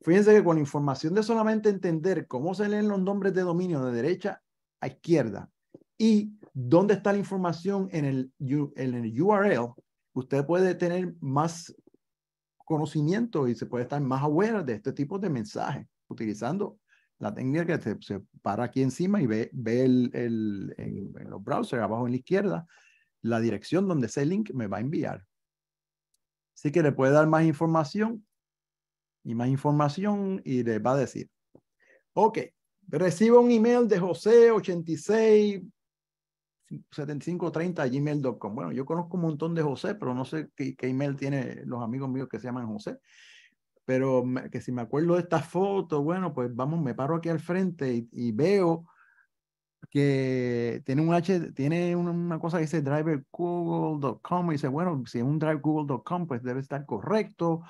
Fíjense que con información de solamente entender cómo se leen los nombres de dominio de derecha a izquierda y dónde está la información en el, en el URL, usted puede tener más conocimiento y se puede estar más aware de este tipo de mensajes utilizando la técnica que se, para aquí encima y ve, ve el, el, en los browsers abajo en la izquierda la dirección donde ese link me va a enviar. Así que le puede dar más información y más información y le va a decir, ok, recibo un email de José 86 gmail.com. Bueno, yo conozco un montón de José, pero no sé qué, email tiene los amigos míos que se llaman José. Pero que si me acuerdo de esta foto, bueno, pues vamos, me paro aquí al frente y veo que tiene un H, tiene una cosa que dice driver.google.com y dice, bueno, si es un drivegoogle.com pues debe estar correcto.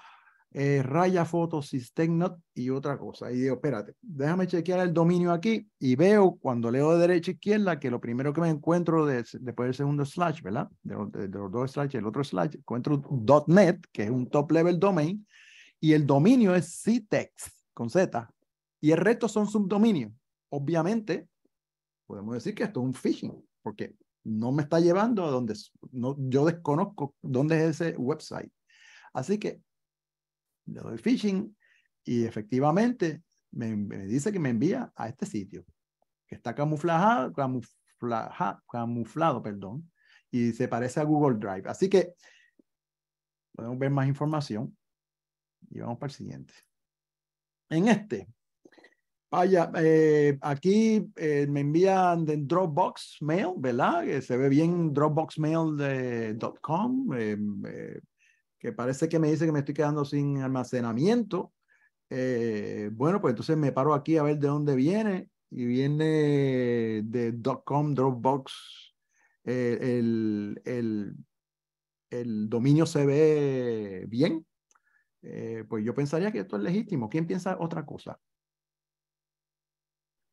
Eh, raya fotos not y otra cosa. Y digo, espérate, déjame chequear el dominio aquí y veo cuando leo de derecha a izquierda que lo primero que me encuentro después del segundo slash, ¿verdad? De, los dos slash, el otro slash, encuentro .net, que es un top level domain, y el dominio es ctext e con Z, y el resto son subdominios. Obviamente, podemos decir que esto es un phishing, porque no me está llevando a donde no, yo desconozco dónde es ese website. Así que le doy phishing y efectivamente me, dice que me envía a este sitio, que está camuflado, camuflado perdón, y se parece a Google Drive. Así que podemos ver más información y vamos para el siguiente. En este Vaya, eh, aquí eh, me envían de Dropbox Mail, ¿verdad? se ve bien Dropbox de em, eh, que parece que me dice que me estoy quedando sin almacenamiento. Eh, bueno, pues entonces me paro aquí a ver de dónde viene y viene de .com Dropbox. El, el, dominio se ve bien, pues yo pensaría que esto es legítimo. ¿Quién piensa otra cosa?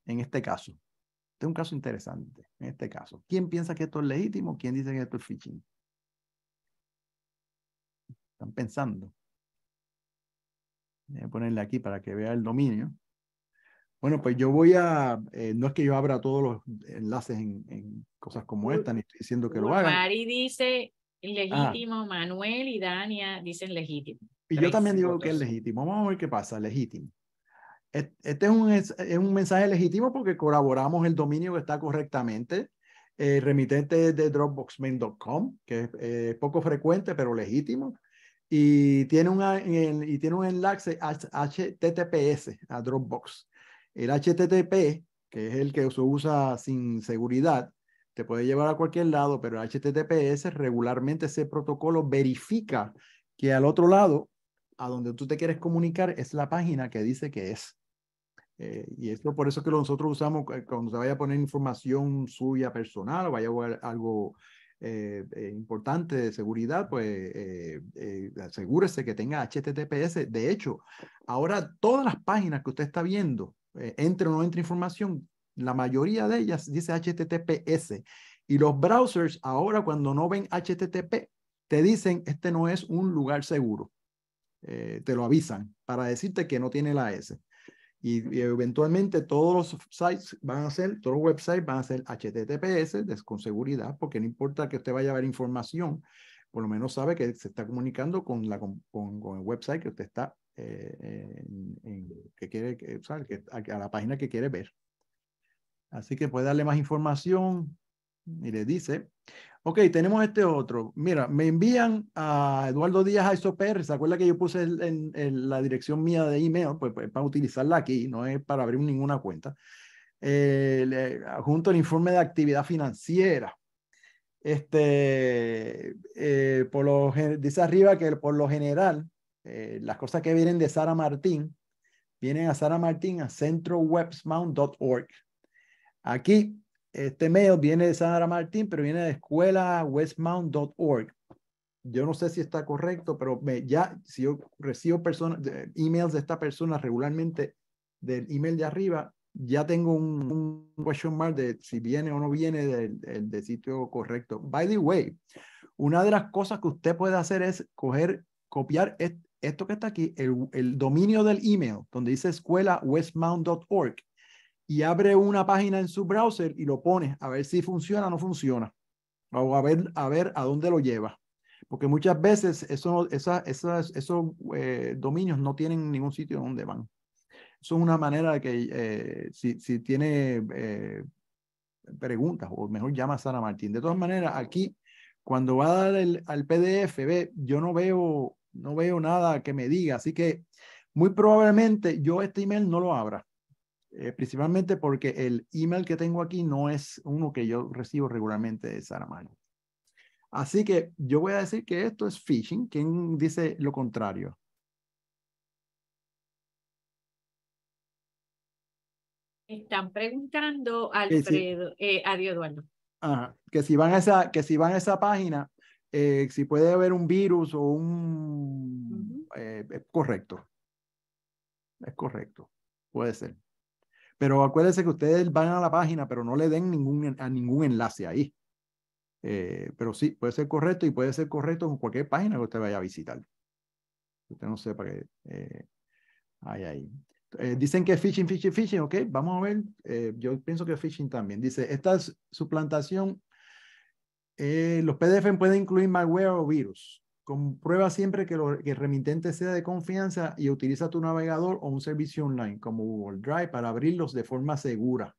en este caso. Este es un caso interesante, en este caso. ¿Quién piensa que esto es legítimo? ¿Quién dice que esto es phishing? Están pensando. Voy a ponerle aquí para que vea el dominio. Bueno, pues yo voy a, eh, no es que yo abra todos los enlaces en, cosas como esta, ni estoy diciendo que lo hagan. Mari dice legítimo, ah. Manuel y Dania dicen legítimo. Y yo también digo que es legítimo. Vamos a ver qué pasa, legítimo. Este es un, es, un mensaje legítimo porque colaboramos el dominio que está correctamente. El eh, remitente de dropboxmain.com, que eh, es poco frecuente, pero legítimo. Y tiene, una, y tiene un enlace HTTPS, a Dropbox. El HTTP, que es el que se usa sin seguridad, te puede llevar a cualquier lado, pero el HTTPS regularmente ese protocolo verifica que al otro lado, a donde tú te quieres comunicar, es la página que dice que es. Eh, y es por eso que nosotros usamos eh, cuando se vaya a poner información suya personal o vaya a haber algo eh, importante de seguridad, pues asegúrese que tenga HTTPS. De hecho, ahora todas las páginas que usted está viendo, entre o no entre información, la mayoría de ellas dice HTTPS. Y los browsers ahora cuando no ven HTTP, te dicen, este no es un lugar seguro. te lo avisan para decirte que no tiene la S y, eventualmente todos los sites van a ser, todos los websites van a ser HTTPS de, con seguridad, porque no importa que usted vaya a ver información, por lo menos sabe que se está comunicando con, la, con, el website que usted está, eh, en, que quiere, que, que, a la página que quiere ver. Así que puede darle más información y le dice, Ok, tenemos este otro. Mira, me envían a Eduardo Díaz Aizopr. ¿Se acuerda que yo puse en, la dirección mía de email? Pues, pues, para utilizarla aquí, no es para abrir ninguna cuenta. Eh, junto al informe de actividad financiera. Este, eh, por lo, dice arriba que por lo general, eh, las cosas que vienen de Sara Martín, vienen a Sara Martín a centrowebsmount.org. Aquí este mail viene de Sandra Martín, pero viene de EscuelaWestMount.org. Yo no sé si está correcto, pero ya si yo recibo personas, emails de esta persona regularmente del email de arriba, ya tengo un, question mark de si viene o no viene del, sitio correcto. By the way, una de las cosas que usted puede hacer es copiar esto que está aquí, el, dominio del email, donde dice EscuelaWestMount.org y abre una página en su browser y lo pone. a ver si funciona o no funciona, o a ver a, ver a dónde lo lleva. Porque muchas veces eso, esos eh, dominios no tienen ningún sitio donde van. Eso es una manera de que eh, si, si, tiene eh, preguntas, o mejor llama a Sara Martín. De todas maneras, aquí, cuando va a dar el, al PDF, ve, yo no veo, no veo nada que me diga. Así que muy probablemente yo este email no lo abra eh, principalmente porque el email que tengo aquí no es uno que yo recibo regularmente de Saramago. Así que yo voy a decir que esto es phishing. ¿Quién dice lo contrario? Están preguntando, Alfredo, eh, Eduardo. que si van a esa, que si van a esa página, eh, si puede haber un virus o un... es correcto. Es correcto. Puede ser. Pero acuérdense que ustedes van a la página, pero no le den ningún, a ningún enlace ahí. Eh, pero sí, puede ser correcto y puede ser correcto con cualquier página que usted vaya a visitar. Usted no sepa que eh, hay ahí. Eh, dicen que phishing, phishing, phishing. Ok, vamos a ver. Eh, yo pienso que phishing también. Dice, esta suplantación, los PDF pueden incluir malware o virus. Comprueba siempre que, el remitente sea de confianza y utiliza tu navegador o un servicio online como Google Drive para abrirlos de forma segura.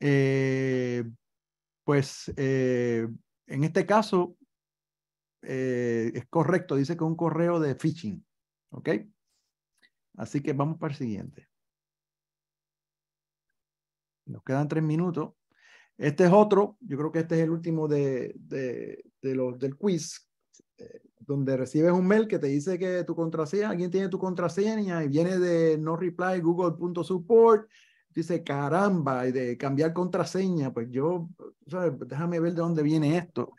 Eh, pues eh, en este caso eh, es correcto, dice que un correo de phishing. ¿Ok? Así que vamos para el siguiente. Nos quedan tres minutos. Este es otro, yo creo que este es el último de, de los, del quiz, donde recibes un mail que te dice que tu contraseña, alguien tiene tu contraseña y viene de no reply google.support, dice caramba, y de cambiar contraseña, pues yo, déjame ver de dónde viene esto.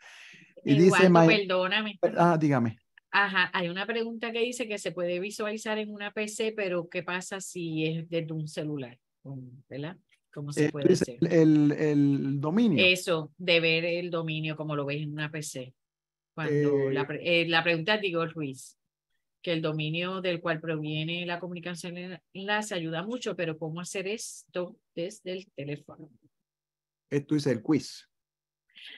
Y e dice, perdóname. Ah, dígame. Ajá, hay una pregunta que dice que se puede visualizar en una PC, pero ¿qué pasa si es desde un celular? ¿Verdad? ¿Cómo se eh, puede El, el, dominio. Eso, de ver el dominio como lo ves en una PC. Cuando la, eh, eh, la, pregunta de Igor Ruiz, que el dominio del cual proviene la comunicación enlace ayuda mucho, pero ¿cómo hacer esto desde el teléfono? Esto es el quiz.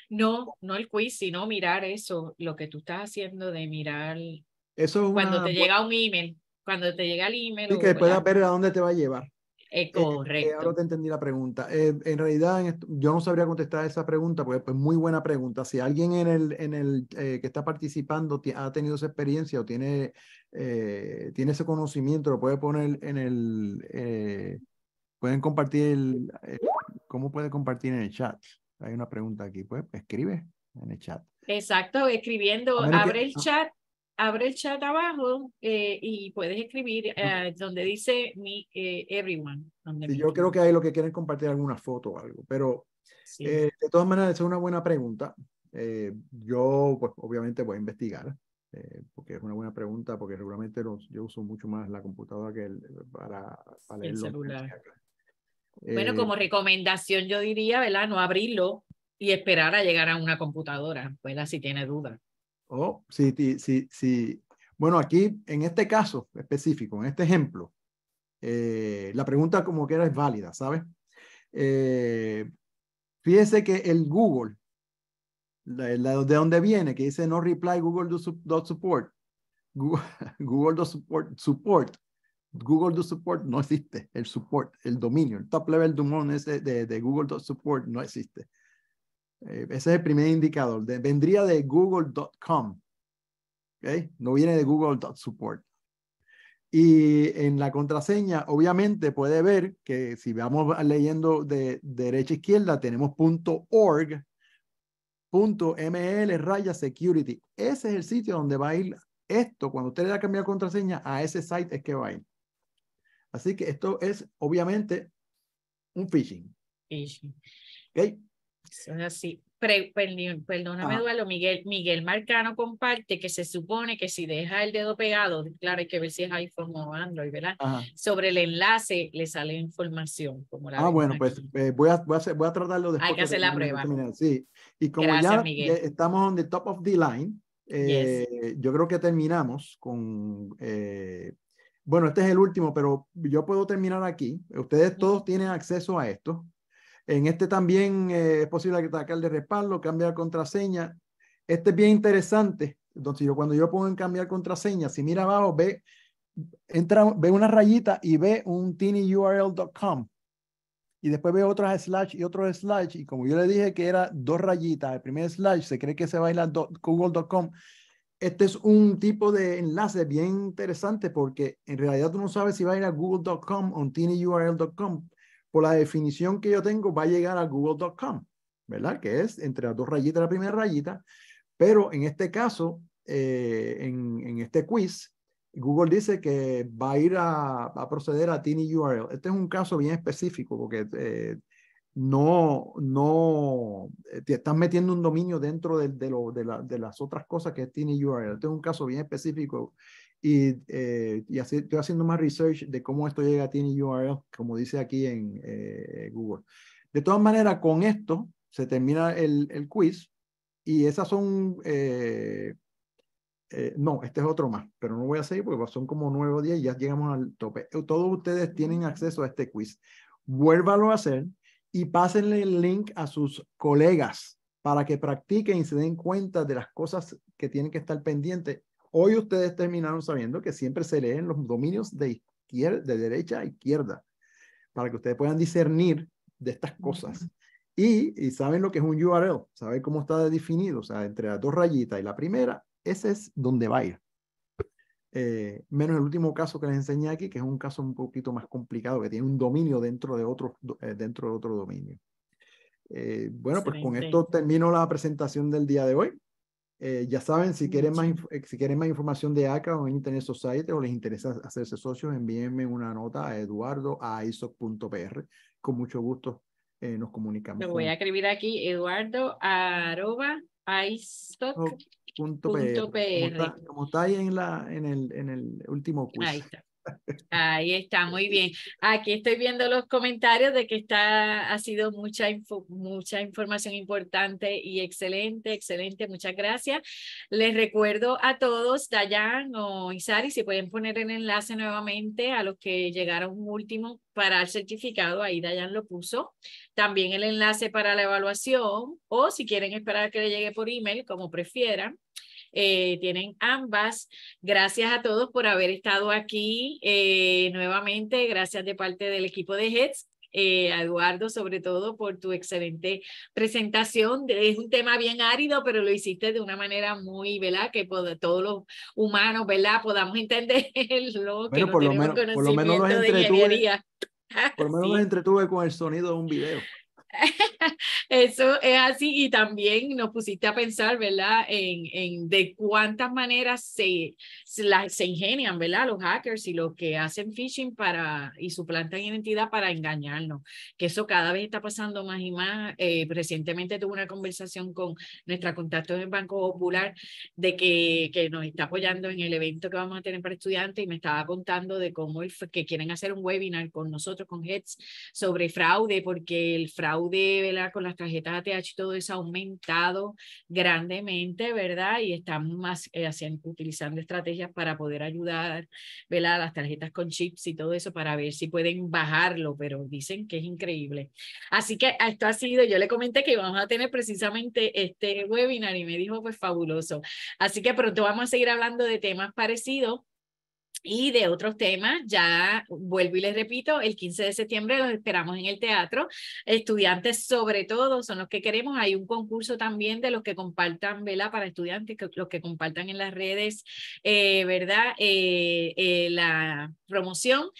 No, no el quiz, sino mirar eso, lo que tú estás haciendo de mirar. Cuando te llega un email, cuando te llega el email. Y que puedas ver a dónde te va a llevar. Eh, eh, eh, correcto. ahora te entendí la pregunta. en realidad, yo no sabría contestar esa pregunta, porque es pues, muy buena pregunta. Si alguien en el, en el que está participando ha tenido esa experiencia o tiene, tiene ese conocimiento, lo puede poner en el... pueden compartir ¿Cómo puede compartir en el chat? Hay una pregunta aquí, pues escribe en el chat. Exacto, escribiendo, abre el chat abre el chat abajo eh, y puedes escribir eh, donde dice mi eh, everyone. yo creo que hay lo que quieren compartir alguna foto o algo, pero de todas maneras es una buena pregunta. yo pues obviamente voy a investigar porque es una buena pregunta porque regularmente yo uso mucho más la computadora que el, para, el celular. Bueno, como recomendación yo diría, ¿verdad? No abrirlo y esperar a llegar a una computadora, ¿verdad? Si tiene dudas. Oh, sí, sí, sí. Bueno, aquí, en este caso específico, en este ejemplo, eh, la pregunta como que era es válida, ¿sabes? Eh, fíjese que el Google, de dónde viene, que dice no reply Google do support, Google, support, support, Google do support no existe, el support, el dominio, el top level de, de, de Google support no existe. Eh, ese es el primer indicador. vendría de google.com. No viene de google.support. Y en la contraseña, obviamente, puede ver que si vamos leyendo de derecha a izquierda, tenemos .org, .ml, raya security. Ese es el sitio donde va a ir esto. Cuando usted le da cambiar contraseña, a ese site es que va a ir. Así que esto es, obviamente, un phishing así. perdóname, ah. Miguel, Miguel Marcano comparte que se supone que si deja el dedo pegado, claro, hay que ver si es iPhone o Android, ¿verdad? Sobre el enlace le sale información. Como ah, bueno, pues eh, voy, a, voy, a voy a tratarlo después. Hay que hacer la prueba. Sí. Y como ya estamos en the top of the line, eh, yo creo que terminamos con. Eh, bueno, este es el último, pero yo puedo terminar aquí. Ustedes todos tienen acceso a esto. En este también eh, es posible que atacar de respaldo, cambiar contraseña. Este es bien interesante. Entonces, yo, cuando yo pongo en cambiar contraseña, si mira abajo, ve, entra, ve una rayita y ve un tinyurl.com. Y después ve otras slash y otros slash. Y como yo le dije que era dos rayitas, el primer slash se cree que se va a ir a google.com. Este es un tipo de enlace bien interesante porque en realidad tú no sabes si va a ir a google.com o tinyurl.com por la definición que yo tengo, va a llegar a google.com, ¿verdad? Que es entre las dos rayitas la primera rayita. Pero en este caso, eh, en, este quiz, Google dice que va a ir a, proceder a Tiny URL. Este es un caso bien específico porque eh, no, no eh, te estás metiendo un dominio dentro de, lo, de, de, las otras cosas que es Tiny URL. Este es un caso bien específico y, eh, así, estoy haciendo más research de cómo esto llega a tiene URL, como dice aquí en eh, Google. De todas maneras, con esto se termina el, el quiz y esas son, eh, no, este es otro más, pero no voy a seguir porque pues, son como nueve o y ya llegamos al tope. Todos ustedes tienen acceso a este quiz. Vuélvalo a hacer y pásenle el link a sus colegas para que practiquen y se den cuenta de las cosas que tienen que estar pendientes Hoy ustedes terminaron sabiendo que siempre se leen los dominios de, izquierda, de derecha a izquierda, para que ustedes puedan discernir de estas cosas. Y, saben lo que es un URL, saben cómo está definido, o sea, entre las dos rayitas y la primera, ese es donde va a ir. Eh, menos el último caso que les enseñé aquí, que es un caso un poquito más complicado, que tiene un dominio dentro de otro, eh, dentro de otro dominio. Eh, bueno, pues con esto termino la presentación del día de hoy. Eh, ya saben, si quieren, más, eh, si quieren más información de ACA o en Internet Society o les interesa hacerse socios, envíenme una nota a eduardo Con mucho gusto eh, nos comunicamos. Me voy a escribir aquí, eduardo arroba Como está ahí en, la, en, el, en el último quiz. Ahí está, muy bien. Aquí estoy viendo los comentarios de que está, ha sido mucha, mucha información importante y excelente, excelente, muchas gracias. Les recuerdo a todos, Dayan o Isari, si pueden poner el enlace nuevamente a los que llegaron último para el certificado, ahí Dayan lo puso. También el enlace para la evaluación o si quieren esperar que le llegue por email, como prefieran. Eh, tienen ambas. Gracias a todos por haber estado aquí eh, nuevamente. Gracias de parte del equipo de heads eh, Eduardo, sobre todo por tu excelente presentación. Es un tema bien árido, pero lo hiciste de una manera muy, ¿verdad? Que todos los humanos, ¿verdad? Podamos entenderlo. lo que por, lo menos, por lo menos Por lo menos entretuve con el sonido de un video. Eso es así y también nos pusiste a pensar, ¿verdad? En, en de cuántas maneras se, se, se, ingenian, ¿verdad? Los hackers y los que hacen phishing para, y suplantan identidad para engañarnos, que eso cada vez está pasando más y más. Eh, recientemente tuve una conversación con nuestra contacto del Banco Popular de que, que nos está apoyando en el evento que vamos a tener para estudiantes y me estaba contando de cómo que quieren hacer un webinar con nosotros, con HEDS, sobre fraude, porque el fraude de ¿verdad? con las tarjetas ATH y todo eso ha aumentado grandemente, ¿verdad? Y están más, eh, utilizando estrategias para poder ayudar, ¿verdad? Las tarjetas con chips y todo eso para ver si pueden bajarlo, pero dicen que es increíble. Así que esto ha sido, yo le comenté que vamos a tener precisamente este webinar y me dijo, pues fabuloso. Así que pronto vamos a seguir hablando de temas parecidos y de otros temas. Ya vuelvo y les repito, el 15 de septiembre los esperamos en el teatro. Estudiantes sobre todo son los que queremos. Hay un concurso también de los que compartan, vela Para estudiantes, los que compartan en las redes, eh, ¿verdad? Eh, eh, la promoción,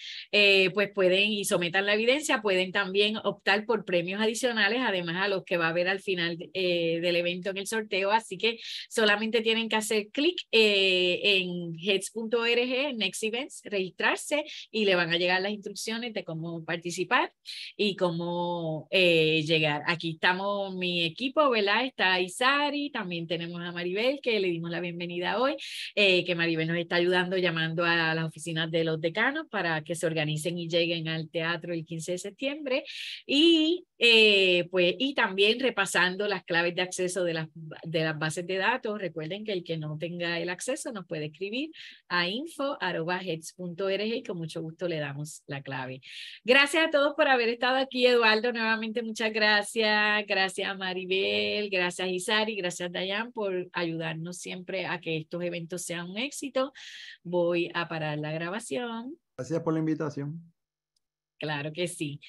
pues pueden y sometan la evidencia, pueden también optar por premios adicionales, además a los que va a haber al final del evento en el sorteo. Así que solamente tienen que hacer clic en heads.org Next Events, registrarse y le van a llegar las instrucciones de cómo participar y cómo eh, llegar. Aquí estamos mi equipo, ¿verdad? Está Isari, también tenemos a Maribel, que le dimos la bienvenida hoy, eh, que Maribel nos está ayudando llamando a las oficinas de los decanos para que se organicen y lleguen al teatro el 15 de septiembre. Y, eh, pues, y también repasando las claves de acceso de las, de las bases de datos. Recuerden que el que no tenga el acceso nos puede escribir a info@ heads.org e y con mucho gusto le damos la clave. Gracias a todos por haber estado aquí, Eduardo, nuevamente muchas gracias, gracias a Maribel, gracias a Isari, gracias a Dayan por ayudarnos siempre a que estos eventos sean un éxito. Voy a parar la grabación. Gracias por la invitación. Claro que sí.